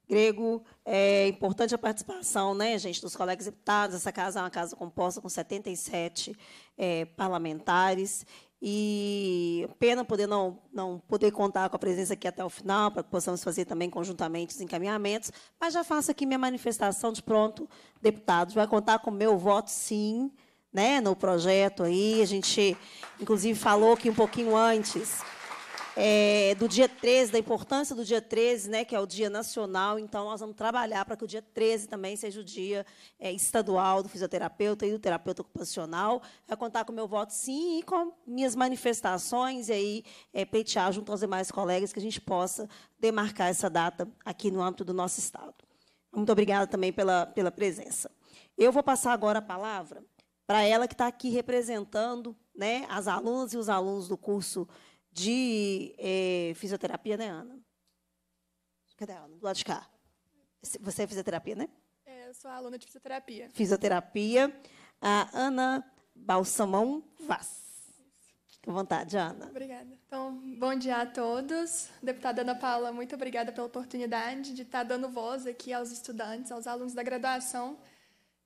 Grego. É importante a participação, né, gente, dos colegas deputados. Essa casa é uma casa composta com 77 é, parlamentares e pena poder não, não poder contar com a presença aqui até o final, para que possamos fazer também conjuntamente os encaminhamentos, mas já faço aqui minha manifestação de pronto, deputados, vai contar com o meu voto sim, né, no projeto aí, a gente inclusive falou aqui um pouquinho antes, é, do dia 13, da importância do dia 13, né, que é o Dia Nacional. Então, nós vamos trabalhar para que o dia 13 também seja o dia é, estadual do fisioterapeuta e do terapeuta ocupacional. Vai contar com o meu voto, sim, e com minhas manifestações, e aí é, pleitear junto aos demais colegas que a gente possa demarcar essa data aqui no âmbito do nosso Estado. Muito obrigada também pela, pela presença. Eu vou passar agora a palavra para ela que está aqui representando né, as alunas e os alunos do curso de eh, fisioterapia, né, Ana? Cadê a Ana? Do lado de cá. Você é fisioterapia, né? É, eu sou aluna de fisioterapia. Fisioterapia. A Ana Balsamão Vaz. Com vontade, Ana. Obrigada. Então, bom dia a todos. Deputada Ana Paula, muito obrigada pela oportunidade de estar dando voz aqui aos estudantes, aos alunos da graduação.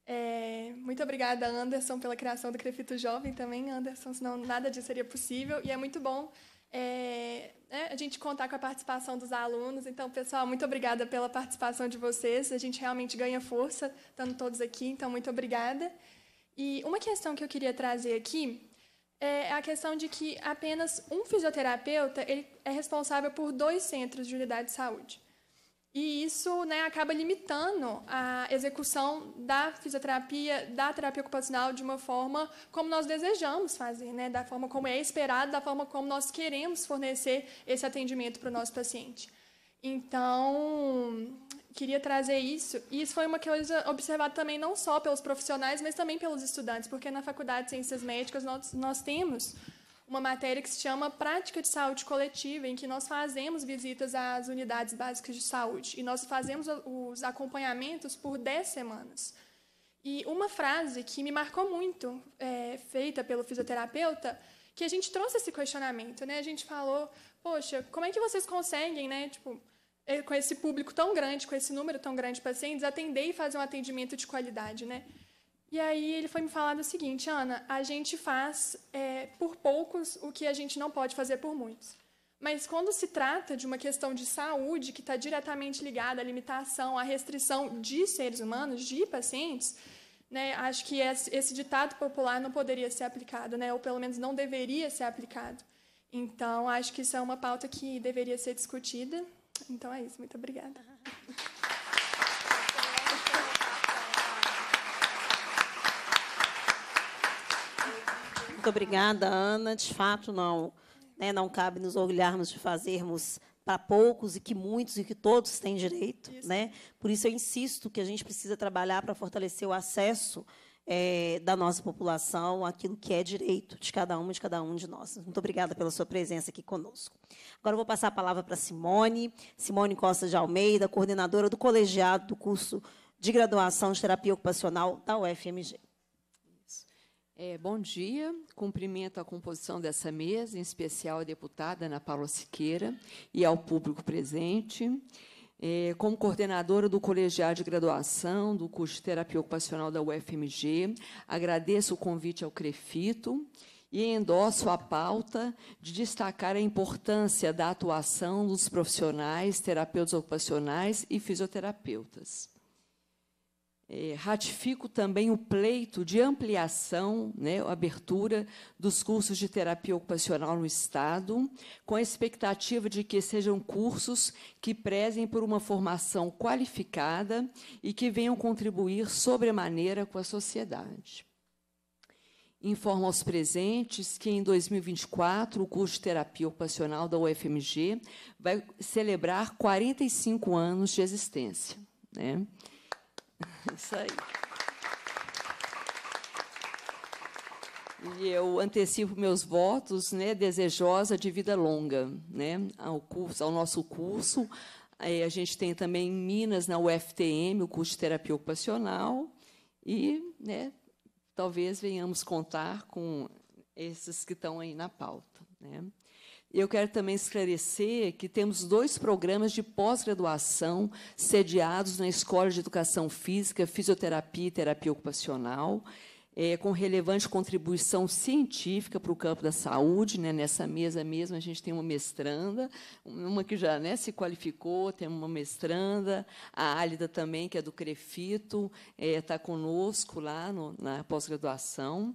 É, muito obrigada, Anderson, pela criação do Crefito Jovem também, Anderson, senão nada disso seria possível. E é muito bom é, né, a gente contar com a participação dos alunos. Então, pessoal, muito obrigada pela participação de vocês. A gente realmente ganha força estando todos aqui, então, muito obrigada. E uma questão que eu queria trazer aqui é a questão de que apenas um fisioterapeuta ele é responsável por dois centros de unidade de saúde. E isso né, acaba limitando a execução da fisioterapia, da terapia ocupacional de uma forma como nós desejamos fazer, né, da forma como é esperado, da forma como nós queremos fornecer esse atendimento para o nosso paciente. Então, queria trazer isso. E isso foi uma coisa observada também não só pelos profissionais, mas também pelos estudantes, porque na Faculdade de Ciências Médicas nós, nós temos uma matéria que se chama Prática de Saúde Coletiva, em que nós fazemos visitas às unidades básicas de saúde e nós fazemos os acompanhamentos por 10 semanas. E uma frase que me marcou muito, é, feita pelo fisioterapeuta, que a gente trouxe esse questionamento, né? A gente falou, poxa, como é que vocês conseguem, né? Tipo, é, com esse público tão grande, com esse número tão grande de pacientes, atender e fazer um atendimento de qualidade, né? E aí ele foi me falar do seguinte, Ana, a gente faz é, por poucos o que a gente não pode fazer por muitos. Mas quando se trata de uma questão de saúde que está diretamente ligada à limitação, à restrição de seres humanos, de pacientes, né, acho que esse ditado popular não poderia ser aplicado, né, ou pelo menos não deveria ser aplicado. Então, acho que isso é uma pauta que deveria ser discutida. Então é isso. Muito obrigada. Muito obrigada, Ana. De fato, não, né, não cabe nos orgulharmos de fazermos para poucos e que muitos e que todos têm direito. Né? Por isso, eu insisto que a gente precisa trabalhar para fortalecer o acesso é, da nossa população àquilo que é direito de cada uma de cada um de nós. Muito obrigada pela sua presença aqui conosco. Agora vou passar a palavra para Simone, Simone Costa de Almeida, coordenadora do colegiado do curso de graduação de terapia ocupacional da UFMG. É, bom dia, cumprimento a composição dessa mesa, em especial a deputada Ana Paula Siqueira e ao público presente. É, como coordenadora do colegiado de graduação do curso de terapia ocupacional da UFMG, agradeço o convite ao CREFITO e endosso a pauta de destacar a importância da atuação dos profissionais, terapeutas ocupacionais e fisioterapeutas. É, ratifico também o pleito de ampliação, né, abertura dos cursos de terapia ocupacional no Estado, com a expectativa de que sejam cursos que prezem por uma formação qualificada e que venham contribuir sobremaneira com a sociedade. Informo aos presentes que, em 2024, o curso de terapia ocupacional da UFMG vai celebrar 45 anos de existência. Né? Isso aí. E eu antecipo meus votos, né, desejosa de vida longa, né, ao curso, ao nosso curso. Aí a gente tem também em Minas na UFTM o curso de terapia ocupacional e, né, talvez venhamos contar com esses que estão aí na pauta, né. Eu quero também esclarecer que temos dois programas de pós-graduação sediados na Escola de Educação Física, Fisioterapia e Terapia Ocupacional, é, com relevante contribuição científica para o campo da saúde. Né? Nessa mesa mesmo, a gente tem uma mestranda, uma que já né, se qualificou, tem uma mestranda, a Álida também, que é do CREFITO, está é, tá conosco lá no, na pós-graduação.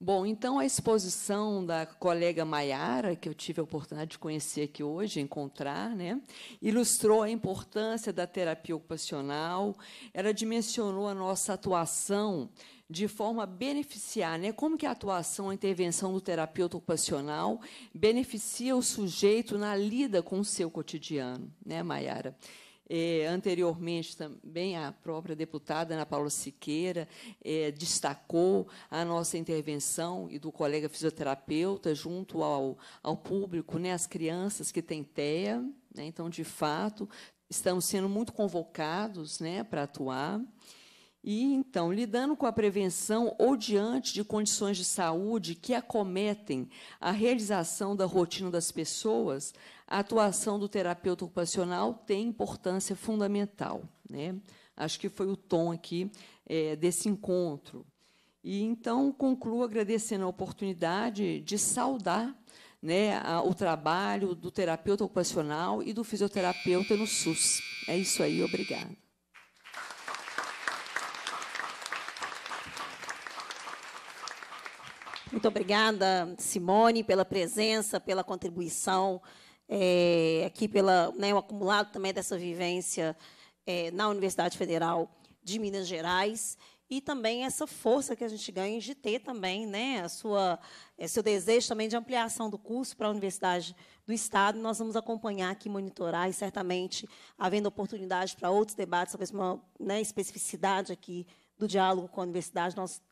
Bom, então a exposição da colega Maiara, que eu tive a oportunidade de conhecer aqui hoje, encontrar, né, ilustrou a importância da terapia ocupacional, ela dimensionou a nossa atuação de forma a beneficiar, né? Como que é a atuação, a intervenção do terapeuta ocupacional beneficia o sujeito na lida com o seu cotidiano, né, Maiara? eh, anteriormente também a própria deputada Ana Paula Siqueira eh, destacou a nossa intervenção e do colega fisioterapeuta junto ao, ao público, né, as crianças que têm TEA. Né, então, de fato, estamos sendo muito convocados né, para atuar. E, então, lidando com a prevenção ou diante de condições de saúde que acometem a realização da rotina das pessoas, a atuação do terapeuta ocupacional tem importância fundamental. Né? Acho que foi o tom aqui é, desse encontro. E então concluo agradecendo a oportunidade de saudar né, a, o trabalho do terapeuta ocupacional e do fisioterapeuta no SUS. É isso aí, obrigada. Muito obrigada, Simone, pela presença, pela contribuição é, aqui pela né, o acumulado também dessa vivência é, na Universidade Federal de Minas Gerais e também essa força que a gente ganha de ter também né, a sua, é, seu desejo também de ampliação do curso para a Universidade do Estado. Nós vamos acompanhar aqui, monitorar, e certamente, havendo oportunidade para outros debates, talvez uma né, especificidade aqui do diálogo com a universidade, nós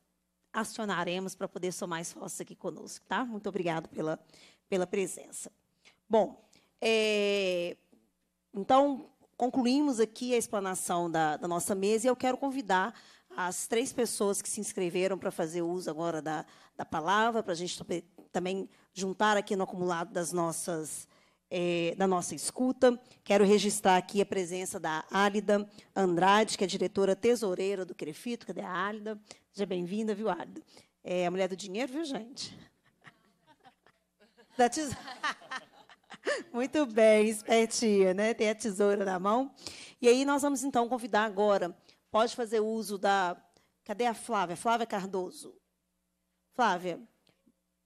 acionaremos para poder somar esforços aqui conosco. Tá? Muito obrigado pela, pela presença. Bom, é, então, concluímos aqui a explanação da, da, nossa mesa e eu quero convidar as três pessoas que se inscreveram para fazer uso agora da, da palavra, para a gente também juntar aqui no acumulado das nossas, é, da nossa escuta. Quero registrar aqui a presença da Álida Andrade, que é diretora tesoureira do Crefito. Cadê a Álida? Seja bem-vinda, viu, Álida? É a mulher do dinheiro, viu, gente? Da tesoura. Muito bem, espertinha, né? Tem a tesoura na mão. E aí nós vamos então convidar agora. Pode fazer uso da. Cadê a Flávia? Flávia Cardoso. Flávia,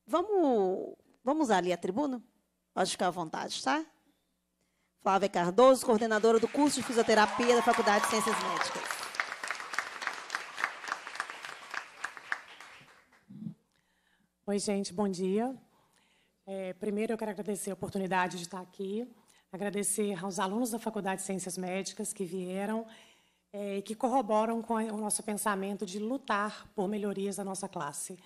vamos, vamos usar ali a tribuna? Pode ficar à vontade, tá? Flávia Cardoso, coordenadora do curso de fisioterapia da Faculdade de Ciências Médicas. Oi, gente, bom dia. É, primeiro, eu quero agradecer a oportunidade de estar aqui, agradecer aos alunos da Faculdade de Ciências Médicas que vieram é, e que corroboram com o nosso pensamento de lutar por melhorias da nossa classe.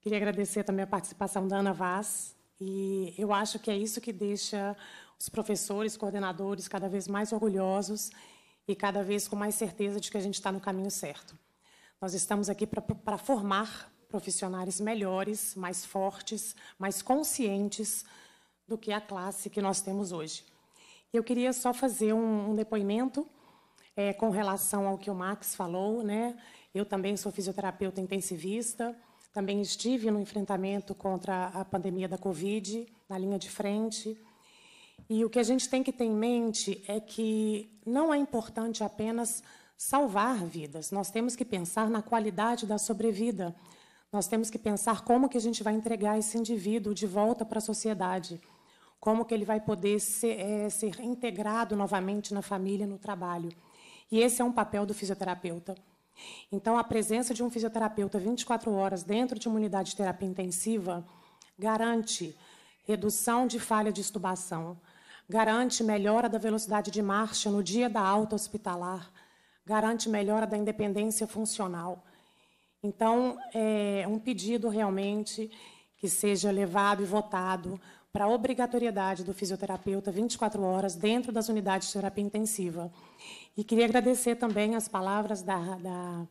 Queria agradecer também a participação da Ana Vaz, e eu acho que é isso que deixa os professores, coordenadores cada vez mais orgulhosos e cada vez com mais certeza de que a gente está no caminho certo. Nós estamos aqui para formar profissionais melhores, mais fortes, mais conscientes do que a classe que nós temos hoje. Eu queria só fazer um, um depoimento é, com relação ao que o Max falou. Né? Eu também sou fisioterapeuta intensivista, também estive no enfrentamento contra a pandemia da Covid, na linha de frente. E o que a gente tem que ter em mente é que não é importante apenas salvar vidas, nós temos que pensar na qualidade da sobrevida. Nós temos que pensar como que a gente vai entregar esse indivíduo de volta para a sociedade, como que ele vai poder ser, é, ser integrado novamente na família, no trabalho. E esse é um papel do fisioterapeuta. Então, a presença de um fisioterapeuta 24 horas dentro de uma unidade de terapia intensiva garante redução de falha de estubação, garante melhora da velocidade de marcha no dia da alta hospitalar, garante melhora da independência funcional, então, é um pedido realmente que seja levado e votado para a obrigatoriedade do fisioterapeuta 24 horas dentro das unidades de terapia intensiva. E queria agradecer também as palavras da, da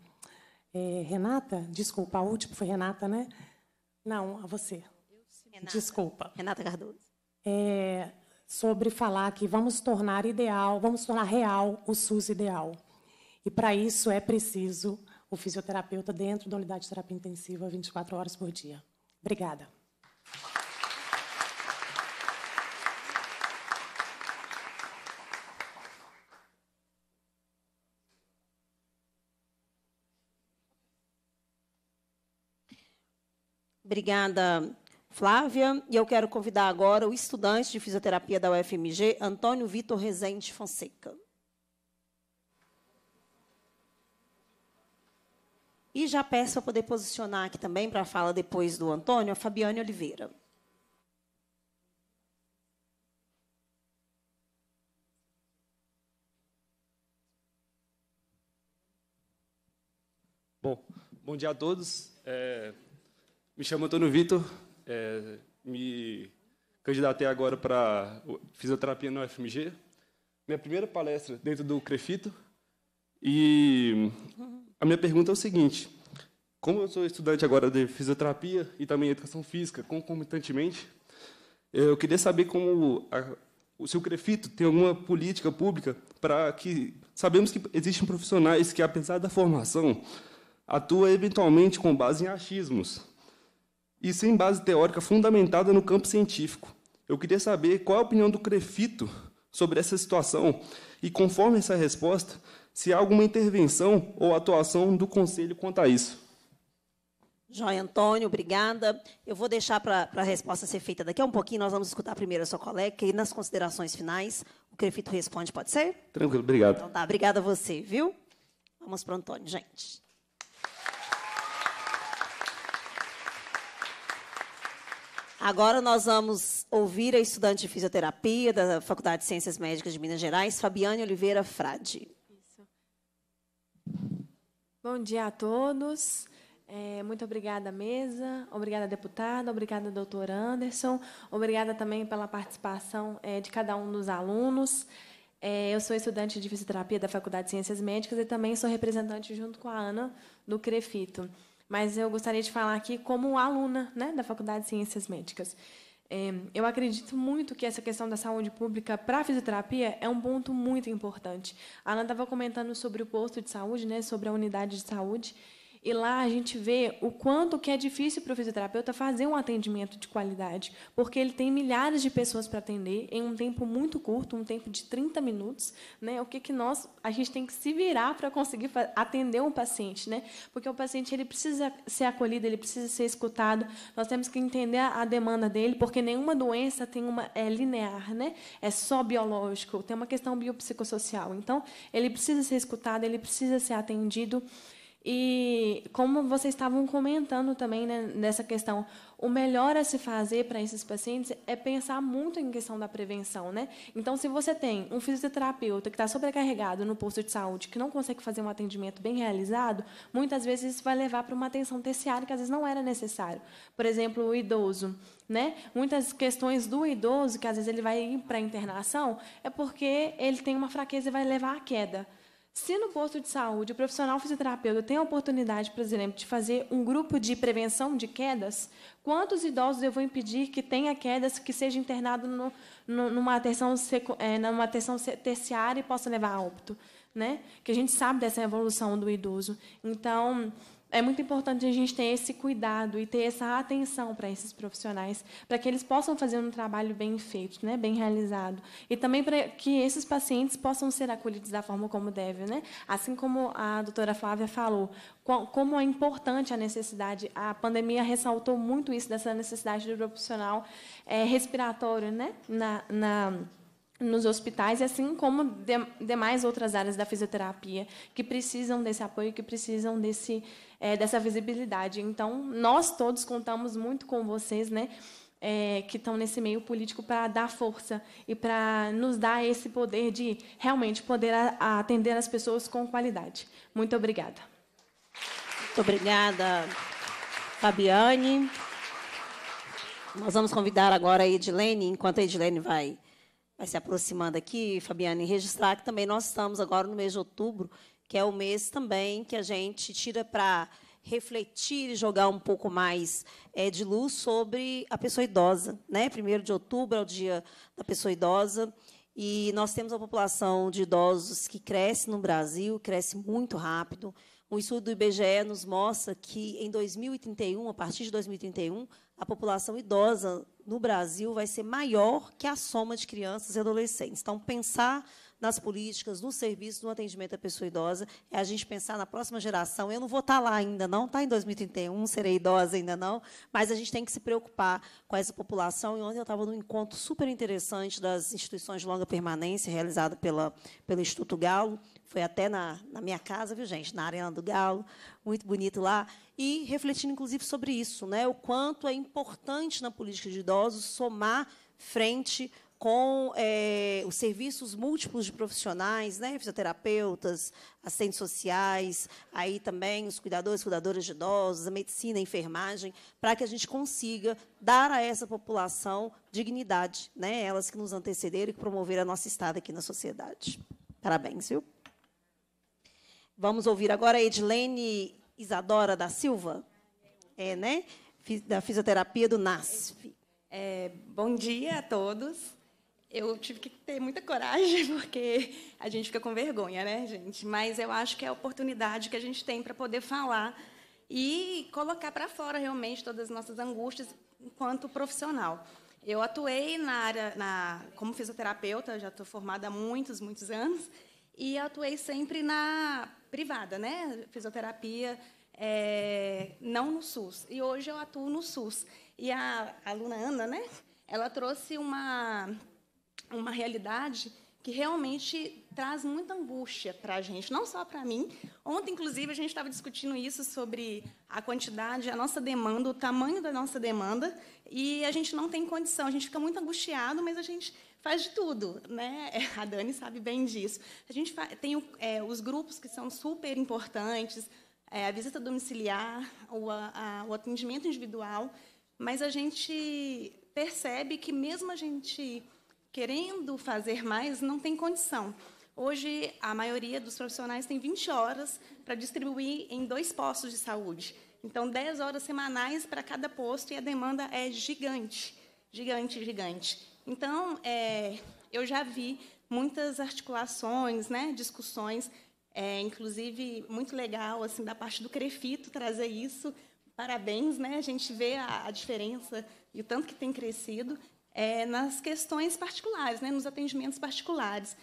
é, Renata, desculpa, a última foi Renata, né? Não, a você. Renata, desculpa. Renata Cardoso. É, sobre falar que vamos tornar ideal, vamos tornar real o SUS ideal. E para isso é preciso o fisioterapeuta dentro da unidade de terapia intensiva 24 horas por dia. Obrigada. Obrigada, Flávia. E eu quero convidar agora o estudante de fisioterapia da UFMG, Antônio Vitor Rezende Fonseca. E já peço para poder posicionar aqui também, para a fala depois do Antônio, a Fabiane Oliveira. Bom, bom dia a todos. É, me chamo Antônio Vitor. É, me candidatei agora para fisioterapia na UFMG. Minha primeira palestra dentro do Crefito. E a minha pergunta é o seguinte: como eu sou estudante agora de fisioterapia e também educação física concomitantemente, eu queria saber como a, se o Crefito tem alguma política pública para que sabemos que existem profissionais que, apesar da formação, atuam eventualmente com base em achismos e sem base teórica fundamentada no campo científico. Eu queria saber qual a opinião do Crefito sobre essa situação e, conforme essa resposta, se há alguma intervenção ou atuação do Conselho quanto a isso. Joia Antônio, obrigada. Eu vou deixar para a resposta ser feita daqui a um pouquinho. Nós vamos escutar primeiro a sua colega e nas considerações finais o Crefito responde, pode ser? Tranquilo, obrigado. Então tá, obrigada a você, viu? Vamos para o Antônio, gente. Agora nós vamos ouvir a estudante de fisioterapia da Faculdade de Ciências Médicas de Minas Gerais, Fabiane Oliveira Frade. Bom dia a todos. É, muito obrigada, mesa. Obrigada, deputada. Obrigada, doutor Anderson. Obrigada também pela participação é, de cada um dos alunos. É, eu sou estudante de fisioterapia da Faculdade de Ciências Médicas e também sou representante, junto com a Ana, do CREFITO. Mas eu gostaria de falar aqui como aluna né, da Faculdade de Ciências Médicas. É, eu acredito muito que essa questão da saúde pública para a fisioterapia é um ponto muito importante. A Ana estava comentando sobre o posto de saúde, né, sobre a unidade de saúde, e lá a gente vê o quanto que é difícil para o fisioterapeuta fazer um atendimento de qualidade, porque ele tem milhares de pessoas para atender em um tempo muito curto, um tempo de 30 minutos, né? O que que nós a gente tem que se virar para conseguir atender um paciente, né? Porque o paciente ele precisa ser acolhido, ele precisa ser escutado. Nós temos que entender a demanda dele, porque nenhuma doença tem uma é linear, né? É só biológico, tem uma questão biopsicossocial. Então, ele precisa ser escutado, ele precisa ser atendido. E como vocês estavam comentando também né, nessa questão, o melhor a se fazer para esses pacientes é pensar muito em questão da prevenção, né? Então, se você tem um fisioterapeuta que está sobrecarregado no posto de saúde, que não consegue fazer um atendimento bem realizado, muitas vezes isso vai levar para uma atenção terciária que às vezes não era necessário. Por exemplo, o idoso, né? Muitas questões do idoso que às vezes ele vai ir para internação é porque ele tem uma fraqueza e vai levar à queda. Se no posto de saúde o profissional fisioterapeuta tem a oportunidade, por exemplo, de fazer um grupo de prevenção de quedas, quantos idosos eu vou impedir que tenha quedas, que seja internado no, no, numa, atenção, é, numa atenção terciária e possa levar a óbito? Né? Que a gente sabe dessa evolução do idoso. Então, é muito importante a gente ter esse cuidado e ter essa atenção para esses profissionais, para que eles possam fazer um trabalho bem feito, né, bem realizado, e também para que esses pacientes possam ser acolhidos da forma como devem, né? Assim como a doutora Flávia falou, como é importante a necessidade, a pandemia ressaltou muito isso dessa necessidade do profissional é, respiratório, né, na, na nos hospitais, assim como de, demais outras áreas da fisioterapia que precisam desse apoio, que precisam desse, é, dessa visibilidade. Então, nós todos contamos muito com vocês, né? É, que estão nesse meio político para dar força e para nos dar esse poder de realmente poder a, atender as pessoas com qualidade. Muito obrigada. Muito obrigada, Fabiane. Nós vamos convidar agora a Edilene, enquanto a Edilene vai vai se aproximando aqui, Fabiana, e registrar que também nós estamos agora no mês de outubro, que é o mês também que a gente tira para refletir e jogar um pouco mais é, de luz sobre a pessoa idosa. Né? Primeiro de outubro é o dia da pessoa idosa, e nós temos uma população de idosos que cresce no Brasil, cresce muito rápido. Um estudo do IBGE nos mostra que, em 2031, a partir de 2031, a população idosa no Brasil vai ser maior que a soma de crianças e adolescentes. Então, pensar nas políticas, no serviço, no atendimento à pessoa idosa, é a gente pensar na próxima geração. Eu não vou estar lá ainda, não, está em 2031, serei idosa ainda não, mas a gente tem que se preocupar com essa população. E ontem eu estava num encontro super interessante das instituições de longa permanência, realizado pela, pelo Instituto Galo, foi até na, na minha casa, viu, gente? Na Arena do Galo, muito bonito lá. E refletindo, inclusive, sobre isso, né? O quanto é importante na política de idosos somar frente com é, os serviços múltiplos de profissionais, né, fisioterapeutas, assistentes sociais, aí também os cuidadores, cuidadoras de idosos, a medicina, a enfermagem, para que a gente consiga dar a essa população dignidade, né, elas que nos antecederam e que promoveram a nossa estada aqui na sociedade. Parabéns, viu? Vamos ouvir agora a Edilene Isadora da Silva, é, né? da fisioterapia do NASF. É, bom dia a todos. Eu tive que ter muita coragem, porque a gente fica com vergonha, né, gente? Mas eu acho que é a oportunidade que a gente tem para poder falar e colocar para fora realmente todas as nossas angústias enquanto profissional. Eu atuei na área na, como fisioterapeuta, já estou formada há muitos, muitos anos, e atuei sempre na privada, né? Fisioterapia é, não no SUS. E hoje eu atuo no SUS. E a, a aluna Ana, né? Ela trouxe uma, uma realidade que realmente traz muita angústia para a gente, não só para mim. Ontem, inclusive, a gente estava discutindo isso sobre a quantidade, a nossa demanda, o tamanho da nossa demanda, e a gente não tem condição. A gente fica muito angustiado, mas a gente faz de tudo, né? A Dani sabe bem disso. A gente tem é, os grupos que são super importantes, é, a visita domiciliar, o, a, o atendimento individual, mas a gente percebe que mesmo a gente querendo fazer mais, não tem condição. Hoje, a maioria dos profissionais tem 20 horas para distribuir em dois postos de saúde. Então, 10 horas semanais para cada posto e a demanda é gigante, gigante, gigante. Então, é, eu já vi muitas articulações, né, discussões, é, inclusive muito legal assim da parte do Crefito trazer isso. Parabéns, né? A gente vê a, a diferença e o tanto que tem crescido é, nas questões particulares, né, nos atendimentos particulares.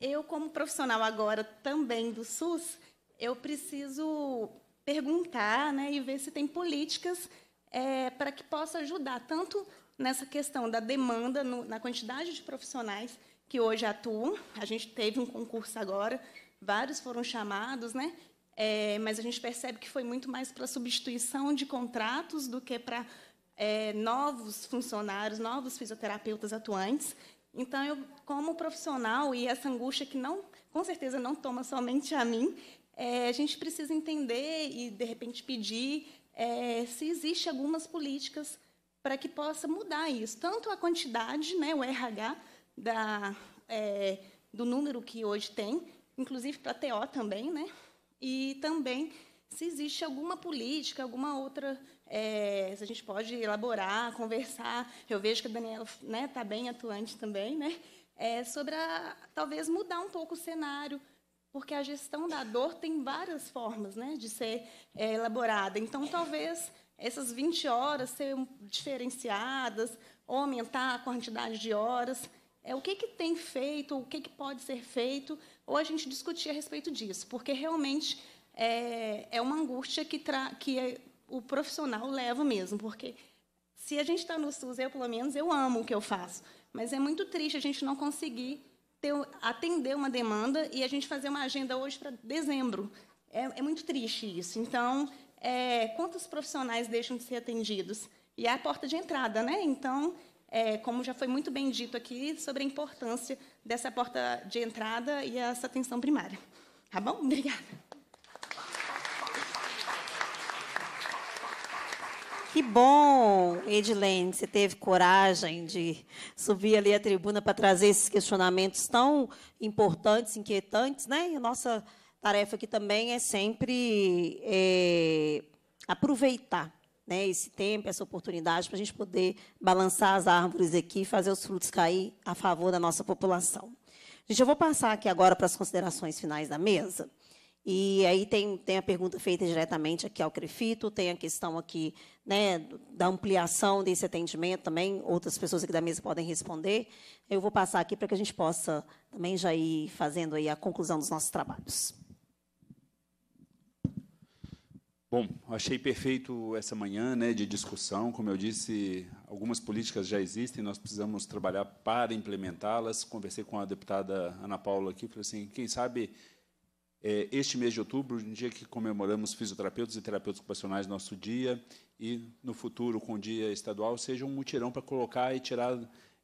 Eu, como profissional agora também do SUS, eu preciso perguntar, né, e ver se tem políticas é, para que possa ajudar tanto nessa questão da demanda, no, na quantidade de profissionais que hoje atuam. A gente teve um concurso agora, vários foram chamados, né? É, mas a gente percebe que foi muito mais para substituição de contratos do que para é, novos funcionários, novos fisioterapeutas atuantes. Então, eu, como profissional, e essa angústia que não, com certeza não toma somente a mim, é, a gente precisa entender e, de repente, pedir é, se existem algumas políticas para que possa mudar isso. Tanto a quantidade, né, o RH, da, é, do número que hoje tem, inclusive para a TO também, né? e também se existe alguma política, alguma outra, é, se a gente pode elaborar, conversar. Eu vejo que a Daniela está né, tá bem atuante também, né? É, sobre a, talvez mudar um pouco o cenário, porque a gestão da dor tem várias formas né, de ser é, elaborada. Então, talvez essas 20 horas ser diferenciadas, aumentar a quantidade de horas. É, o que, que tem feito, o que, que pode ser feito, ou a gente discutir a respeito disso, porque realmente é, é uma angústia que, que é, o profissional leva mesmo, porque se a gente está no SUS, eu, pelo menos, eu amo o que eu faço, mas é muito triste a gente não conseguir ter, atender uma demanda e a gente fazer uma agenda hoje para dezembro. É, é muito triste isso. Então, é, quantos profissionais deixam de ser atendidos? E é a porta de entrada, né? Então, é, como já foi muito bem dito aqui, sobre a importância dessa porta de entrada e essa atenção primária. Tá bom? Obrigada. Que bom, Edilene, você teve coragem de subir ali à tribuna para trazer esses questionamentos tão importantes, inquietantes, né? E a nossa Tarefa que também é sempre é, aproveitar né, esse tempo, essa oportunidade, para a gente poder balançar as árvores aqui, fazer os frutos cair a favor da nossa população. Gente, eu vou passar aqui agora para as considerações finais da mesa. E aí tem, tem a pergunta feita diretamente aqui ao Crefito, tem a questão aqui né, da ampliação desse atendimento também, outras pessoas aqui da mesa podem responder. Eu vou passar aqui para que a gente possa também já ir fazendo aí a conclusão dos nossos trabalhos. Bom, achei perfeito essa manhã né, de discussão. Como eu disse, algumas políticas já existem, nós precisamos trabalhar para implementá-las. Conversei com a deputada Ana Paula aqui, falei assim, quem sabe é, este mês de outubro, um dia que comemoramos fisioterapeutas e terapeutas ocupacionais nosso dia, e no futuro, com o dia estadual, seja um mutirão para colocar e tirar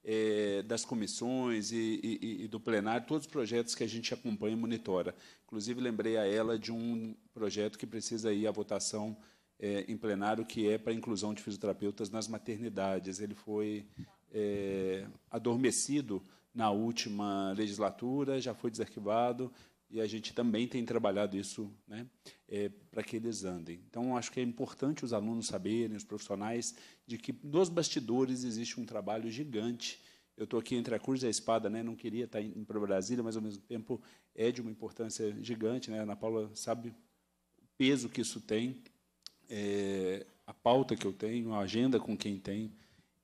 é, das comissões e, e, e, do plenário, todos os projetos que a gente acompanha e monitora. Inclusive, lembrei a ela de um projeto que precisa ir à votação é, em plenário, que é para a inclusão de fisioterapeutas nas maternidades. Ele foi é, adormecido na última legislatura, já foi desarquivado, e a gente também tem trabalhado isso né, é, para que eles andem. Então, acho que é importante os alunos saberem, os profissionais, de que nos bastidores existe um trabalho gigante. Eu estou aqui entre a cruz e a espada, né, não queria estar indo para Brasília, mas, ao mesmo tempo, é de uma importância gigante. Né? A Ana Paula sabe o peso que isso tem, é, a pauta que eu tenho, a agenda com quem tem,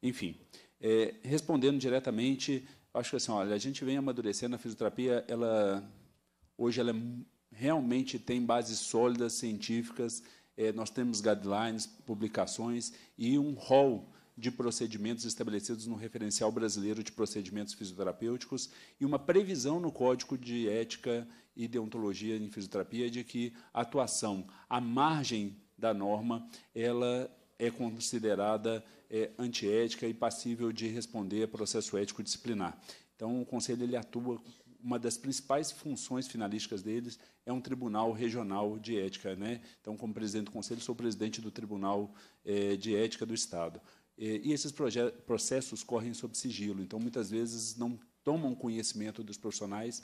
enfim. É, respondendo diretamente, acho que assim, olha, a gente vem amadurecendo, a fisioterapia, ela Hoje ela é realmente tem bases sólidas, científicas, é, nós temos guidelines, publicações e um rol de procedimentos estabelecidos no referencial brasileiro de procedimentos fisioterapêuticos e uma previsão no Código de Ética e Deontologia em Fisioterapia de que a atuação à margem da norma ela é considerada é, antiética e passível de responder a processo ético disciplinar. Então, o Conselho ele atua uma das principais funções finalísticas deles é um tribunal regional de ética. Né? Então, como presidente do conselho, sou presidente do Tribunal eh, de Ética do Estado. Eh, e esses processos correm sob sigilo, então, muitas vezes, não tomam conhecimento dos profissionais,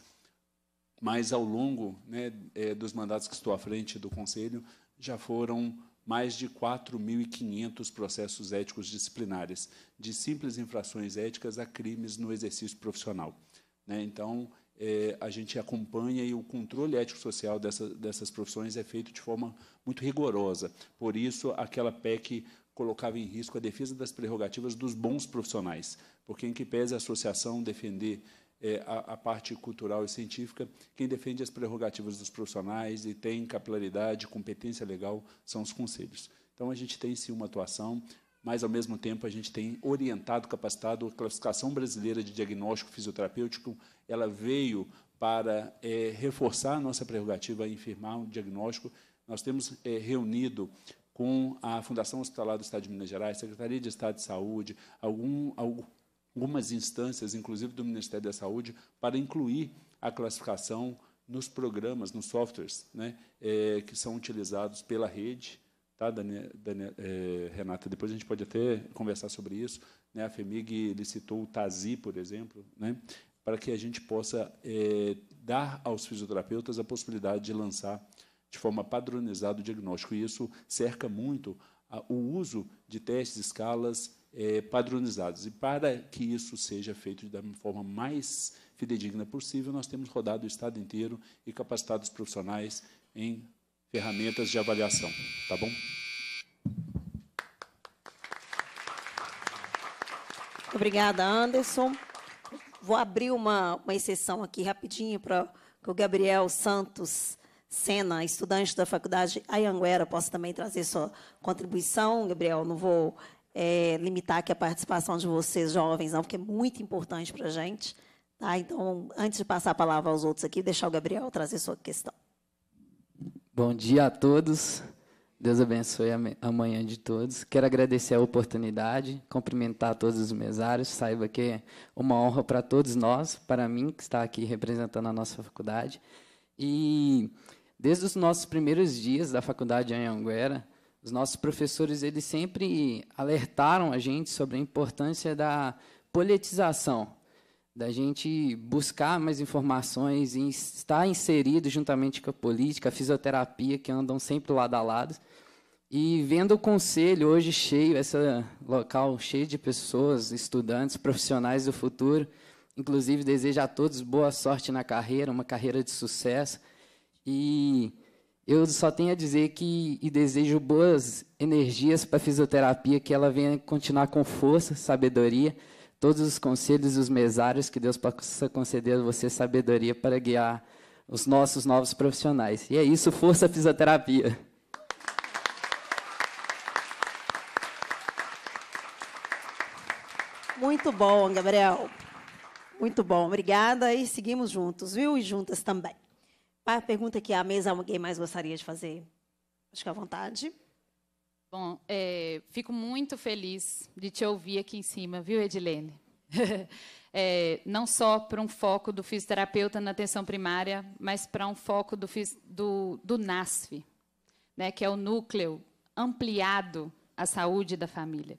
mas, ao longo né, eh, dos mandatos que estou à frente do conselho, já foram mais de 4.500 processos éticos disciplinares, de simples infrações éticas a crimes no exercício profissional. Né? Então, é, a gente acompanha e o controle ético-social dessa, dessas profissões é feito de forma muito rigorosa. Por isso, aquela PEC colocava em risco a defesa das prerrogativas dos bons profissionais, porque, em que pese a associação defender é, a, a, parte cultural e científica, quem defende as prerrogativas dos profissionais e tem capilaridade, competência legal, são os conselhos. Então, a gente tem sim uma atuação, mas, ao mesmo tempo, a gente tem orientado, capacitado. A classificação brasileira de diagnóstico fisioterapêutico ela veio para é, reforçar a nossa prerrogativa em firmar um diagnóstico. Nós temos é, reunido com a Fundação Hospitalar do Estado de Minas Gerais, Secretaria de Estado de Saúde, algum, algumas instâncias, inclusive do Ministério da Saúde, para incluir a classificação nos programas, nos softwares né, é, que são utilizados pela rede tá, Daniel, Daniel, é, Renata? Depois a gente pode até conversar sobre isso. Né? A FEMIG licitou o TASI, por exemplo, né? para que a gente possa é, dar aos fisioterapeutas a possibilidade de lançar de forma padronizada o diagnóstico. E isso cerca muito a, o uso de testes, escalas é, padronizados. E para que isso seja feito da forma mais fidedigna possível, nós temos rodado o Estado inteiro e capacitado os profissionais em ferramentas de avaliação, tá bom? Obrigada, Anderson. Vou abrir uma, uma exceção aqui rapidinho para que o Gabriel Santos Sena, estudante da faculdade Ayanguera, possa também trazer sua contribuição. Gabriel, não vou é, limitar aqui a participação de vocês jovens, não, porque é muito importante para a gente. Tá? Então, antes de passar a palavra aos outros aqui, deixar o Gabriel trazer sua questão. Bom dia a todos. Deus abençoe a manhã de todos. Quero agradecer a oportunidade, cumprimentar todos os mesários. Saiba que é uma honra para todos nós, para mim, que está aqui representando a nossa faculdade. E desde os nossos primeiros dias da faculdade Anhanguera, os nossos professores eles sempre alertaram a gente sobre a importância da politização da gente buscar mais informações e estar inserido juntamente com a política, a fisioterapia, que andam sempre lado a lado. E vendo o conselho hoje cheio, esse local cheio de pessoas, estudantes, profissionais do futuro, inclusive desejo a todos boa sorte na carreira, uma carreira de sucesso. E eu só tenho a dizer que e desejo boas energias para a fisioterapia, que ela venha continuar com força, sabedoria todos os conselhos e os mesários, que Deus possa conceder a você sabedoria para guiar os nossos novos profissionais. E é isso, força fisioterapia. Muito bom, Gabriel. Muito bom, obrigada. E seguimos juntos, viu? E juntas também. Para é a pergunta que a mesa alguém mais gostaria de fazer? Acho que à vontade. Bom, é, fico muito feliz de te ouvir aqui em cima, viu, Edilene? É, não só para um foco do fisioterapeuta na atenção primária, mas para um foco do, do, do NASF, né, que é o núcleo ampliado à saúde da família.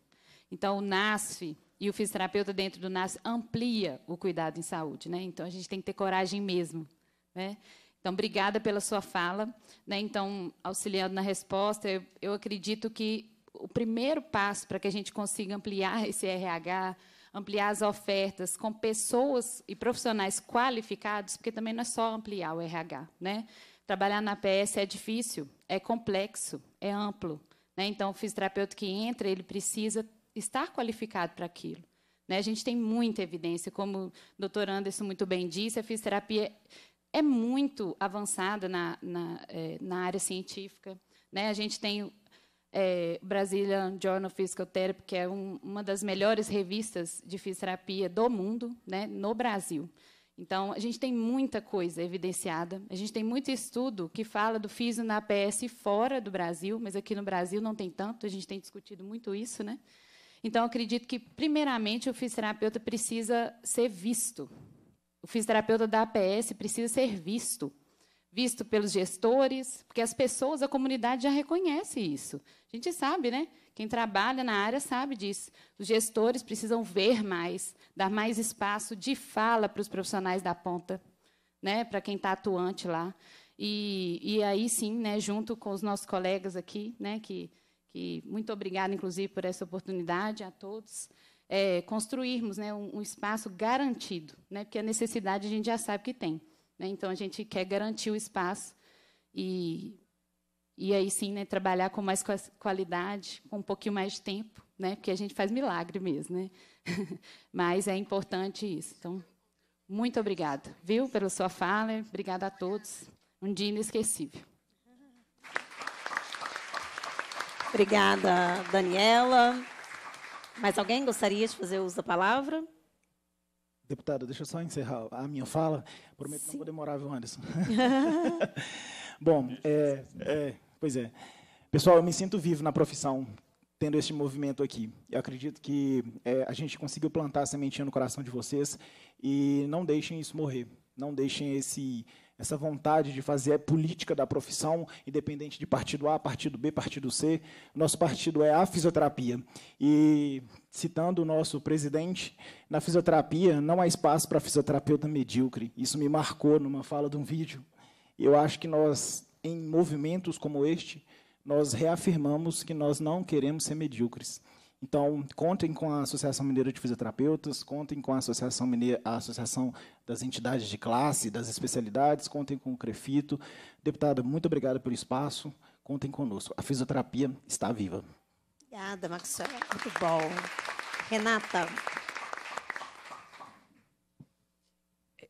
Então, o NASF e o fisioterapeuta dentro do NASF amplia o cuidado em saúde. Né? Então, a gente tem que ter coragem mesmo. Né? Então, obrigada pela sua fala. Né? Então, auxiliando na resposta, eu, eu acredito que o primeiro passo para que a gente consiga ampliar esse RH, ampliar as ofertas com pessoas e profissionais qualificados, porque também não é só ampliar o RH, né? Trabalhar na PS é difícil, é complexo, é amplo, né? Então, o fisioterapeuta que entra, ele precisa estar qualificado para aquilo. Né? A gente tem muita evidência, como o doutor Anderson muito bem disse, a fisioterapia é muito avançada na, na, é, na área científica. Né? A gente tem é, Brazilian Journal of Physical Therapy, que é um, uma das melhores revistas de fisioterapia do mundo, né, no Brasil. Então, a gente tem muita coisa evidenciada, a gente tem muito estudo que fala do fisio na APS fora do Brasil, mas aqui no Brasil não tem tanto, a gente tem discutido muito isso. Né? Então, acredito que, primeiramente, o fisioterapeuta precisa ser visto, o fisioterapeuta da APS precisa ser visto. Visto pelos gestores, porque as pessoas, a comunidade já reconhece isso. A gente sabe, né? Quem trabalha na área sabe disso. Os gestores precisam ver mais, dar mais espaço de fala para os profissionais da ponta, né? para quem está atuante lá. E, e aí sim, né, junto com os nossos colegas aqui, né, que, que muito obrigada, inclusive, por essa oportunidade a todos é, construirmos né, um, um, espaço garantido, né, porque a necessidade a gente já sabe que tem. Né, então, a gente quer garantir o espaço e, e aí sim né, trabalhar com mais qualidade, com um pouquinho mais de tempo, né, porque a gente faz milagre mesmo. Né? Mas é importante isso. Então, muito obrigada, viu, pela sua fala. Obrigada a todos. Um dia inesquecível. Obrigada, Daniela. Mais alguém gostaria de fazer uso da palavra? Deputado, deixa eu só encerrar a minha fala. Prometo Sim. não vou demorar, viu, Anderson? Bom, é, é, pois é. Pessoal, eu me sinto vivo na profissão, tendo este movimento aqui. Eu acredito que é, a gente conseguiu plantar a sementinha no coração de vocês e não deixem isso morrer. Não deixem esse essa vontade de fazer a é política da profissão, independente de partido A, partido B, partido C. Nosso partido é a fisioterapia. E, citando o nosso presidente, na fisioterapia não há espaço para fisioterapeuta medíocre. Isso me marcou numa fala de um vídeo. Eu acho que nós, em movimentos como este, nós reafirmamos que nós não queremos ser medíocres. Então, contem com a Associação Mineira de Fisioterapeutas, contem com a Associação, Mineira, a Associação das Entidades de Classe, das Especialidades, contem com o CREFITO. Deputada, muito obrigado pelo espaço, contem conosco. A fisioterapia está viva. Obrigada, Maxwell. Muito bom. Renata.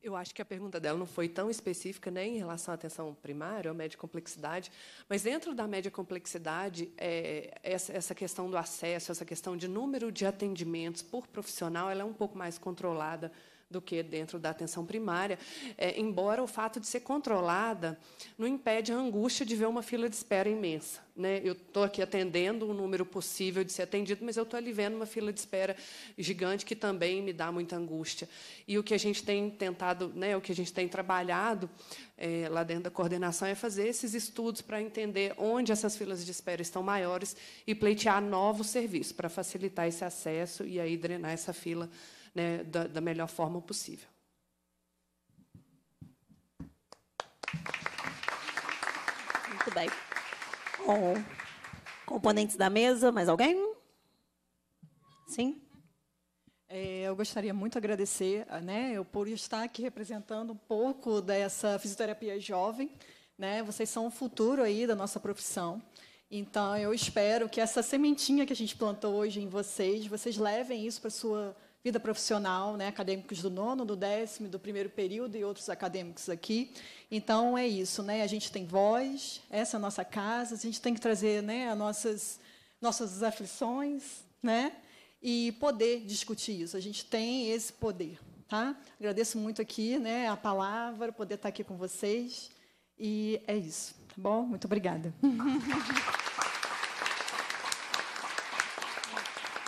Eu acho que a pergunta dela não foi tão específica nem né, em relação à atenção primária ou à média complexidade, mas dentro da média complexidade, é, essa, essa, questão do acesso, essa questão de número de atendimentos por profissional, ela é um pouco mais controlada do que dentro da atenção primária, é, embora o fato de ser controlada não impede a angústia de ver uma fila de espera imensa. Né? Eu estou aqui atendendo o número possível de ser atendido, mas eu estou ali vendo uma fila de espera gigante que também me dá muita angústia. E o que a gente tem tentado, né, o que a gente tem trabalhado é, lá dentro da coordenação é fazer esses estudos para entender onde essas filas de espera estão maiores e pleitear novos serviços para facilitar esse acesso e aí drenar essa fila né, da, da melhor forma possível. Muito bem. Bom, componentes da mesa, mais alguém? Sim? É, eu gostaria muito de agradecer, ah, né, eu por estar aqui representando um pouco dessa fisioterapia jovem, né? Vocês são o futuro aí da nossa profissão. Então, eu espero que essa sementinha que a gente plantou hoje em vocês, vocês levem isso para sua vida profissional, né, acadêmicos do nono, do décimo, do primeiro período e outros acadêmicos aqui. Então, é isso. Né, a gente tem voz, essa é a nossa casa, a gente tem que trazer né, as nossas, nossas aflições né, e poder discutir isso. A gente tem esse poder. Tá? Agradeço muito aqui né, a palavra, poder estar aqui com vocês. E é isso, tá bom? Muito obrigada.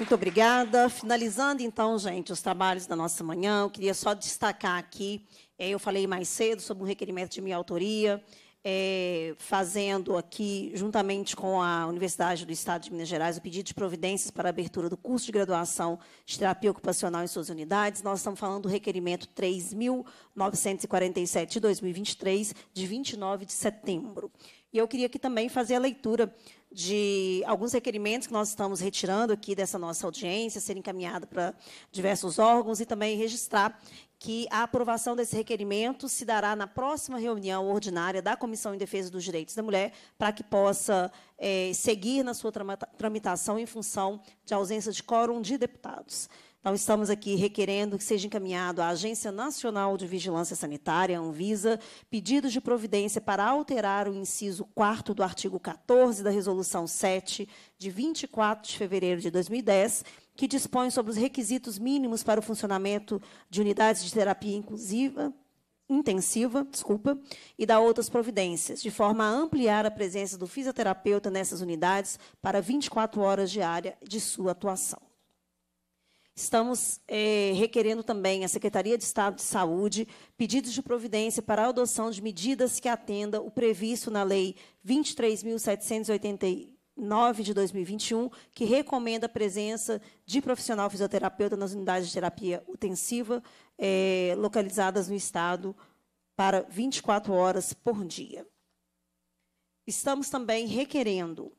Muito obrigada. Finalizando então, gente, os trabalhos da nossa manhã, eu queria só destacar aqui, é, eu falei mais cedo sobre um requerimento de minha autoria, é, fazendo aqui, juntamente com a Universidade do Estado de Minas Gerais, o pedido de providências para a abertura do curso de graduação de terapia ocupacional em suas unidades. Nós estamos falando do requerimento 3.947 de 2023, de 29 de setembro. E eu queria aqui também fazer a leitura de alguns requerimentos que nós estamos retirando aqui dessa nossa audiência, ser encaminhado para diversos órgãos e também registrar que a aprovação desse requerimento se dará na próxima reunião ordinária da Comissão em Defesa dos Direitos da Mulher, para que possa é, seguir na sua tramitação em função de ausência de quórum de deputados. Então, estamos aqui requerendo que seja encaminhado à Agência Nacional de Vigilância Sanitária, Anvisa, pedidos de providência para alterar o inciso 4 do artigo 14 da Resolução 7, de 24 de fevereiro de 2010, que dispõe sobre os requisitos mínimos para o funcionamento de unidades de terapia inclusiva, intensiva, desculpa, e da outras providências, de forma a ampliar a presença do fisioterapeuta nessas unidades para 24 horas diárias de sua atuação. Estamos eh, requerendo também à Secretaria de Estado de Saúde pedidos de providência para a adoção de medidas que atenda o previsto na Lei 23.789 de 2021, que recomenda a presença de profissional fisioterapeuta nas unidades de terapia intensiva eh, localizadas no Estado para 24 horas por dia. Estamos também requerendo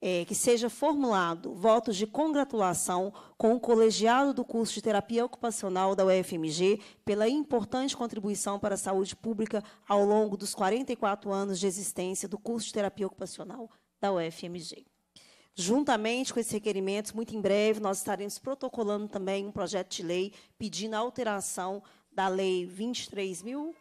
é, que seja formulado votos de congratulação com o colegiado do curso de terapia ocupacional da UFMG pela importante contribuição para a saúde pública ao longo dos 44 anos de existência do curso de terapia ocupacional da UFMG. Juntamente com esses requerimentos, muito em breve nós estaremos protocolando também um projeto de lei pedindo a alteração da Lei mil...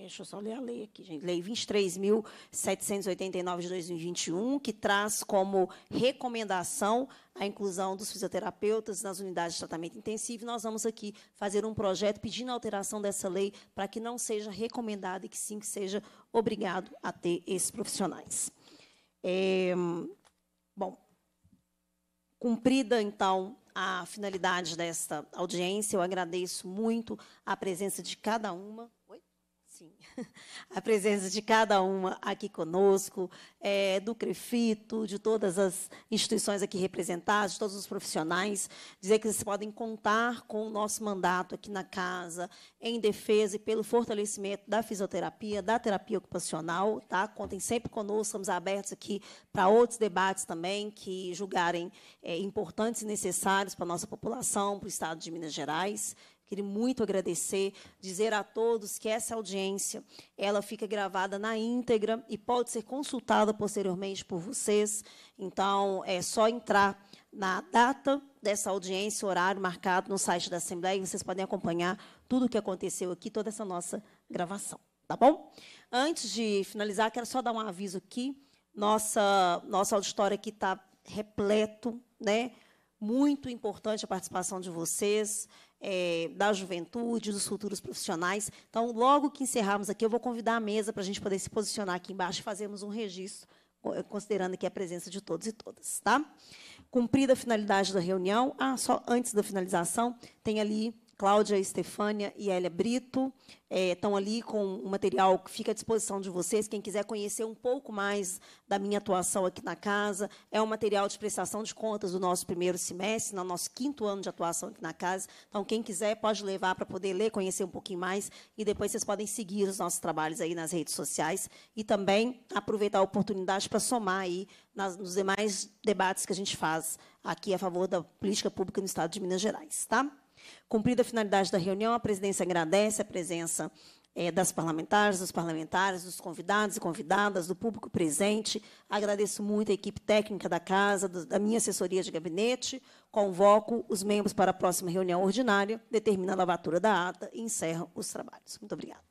Deixa eu só ler a lei aqui, gente. Lei 23.789 de 2021, que traz como recomendação a inclusão dos fisioterapeutas nas unidades de tratamento intensivo. E nós vamos aqui fazer um projeto pedindo a alteração dessa lei para que não seja recomendada e que sim que seja obrigado a ter esses profissionais. É, bom, cumprida então a finalidade desta audiência, eu agradeço muito a presença de cada uma sim. A presença de cada uma aqui conosco, é, do Crefito, de todas as instituições aqui representadas, de todos os profissionais, dizer que vocês podem contar com o nosso mandato aqui na casa, em defesa e pelo fortalecimento da fisioterapia, da terapia ocupacional. Tá? Contem sempre conosco, estamos abertos aqui para outros debates também que julgarem é, importantes e necessários para a nossa população, para o Estado de Minas Gerais. Queria muito agradecer, dizer a todos que essa audiência, ela fica gravada na íntegra e pode ser consultada posteriormente por vocês. Então, é só entrar na data dessa audiência, horário marcado no site da Assembleia, e vocês podem acompanhar tudo o que aconteceu aqui, toda essa nossa gravação, tá bom? Antes de finalizar, quero só dar um aviso aqui. Nossa, nossa auditório aqui está repleto, né? Muito importante a participação de vocês é, da juventude, dos futuros profissionais. Então, logo que encerrarmos aqui, eu vou convidar a mesa para a gente poder se posicionar aqui embaixo e fazermos um registro, considerando aqui é a presença de todos e todas. Tá? Cumprida a finalidade da reunião, ah, só antes da finalização, tem ali Cláudia Estefânia e Hélia Brito é, estão ali com o material que fica à disposição de vocês. Quem quiser conhecer um pouco mais da minha atuação aqui na casa, é um material de prestação de contas do nosso primeiro semestre, no nosso quinto ano de atuação aqui na casa. Então, quem quiser pode levar para poder ler, conhecer um pouquinho mais, e depois vocês podem seguir os nossos trabalhos aí nas redes sociais e também aproveitar a oportunidade para somar aí nas, nos demais debates que a gente faz aqui a favor da política pública no Estado de Minas Gerais. Tá? Cumprida a finalidade da reunião, a presidência agradece a presença é, das parlamentares, dos parlamentares, dos convidados e convidadas, do público presente. Agradeço muito a equipe técnica da casa, do, da minha assessoria de gabinete. Convoco os membros para a próxima reunião ordinária, determino a lavatura da ata e encerro os trabalhos. Muito obrigada.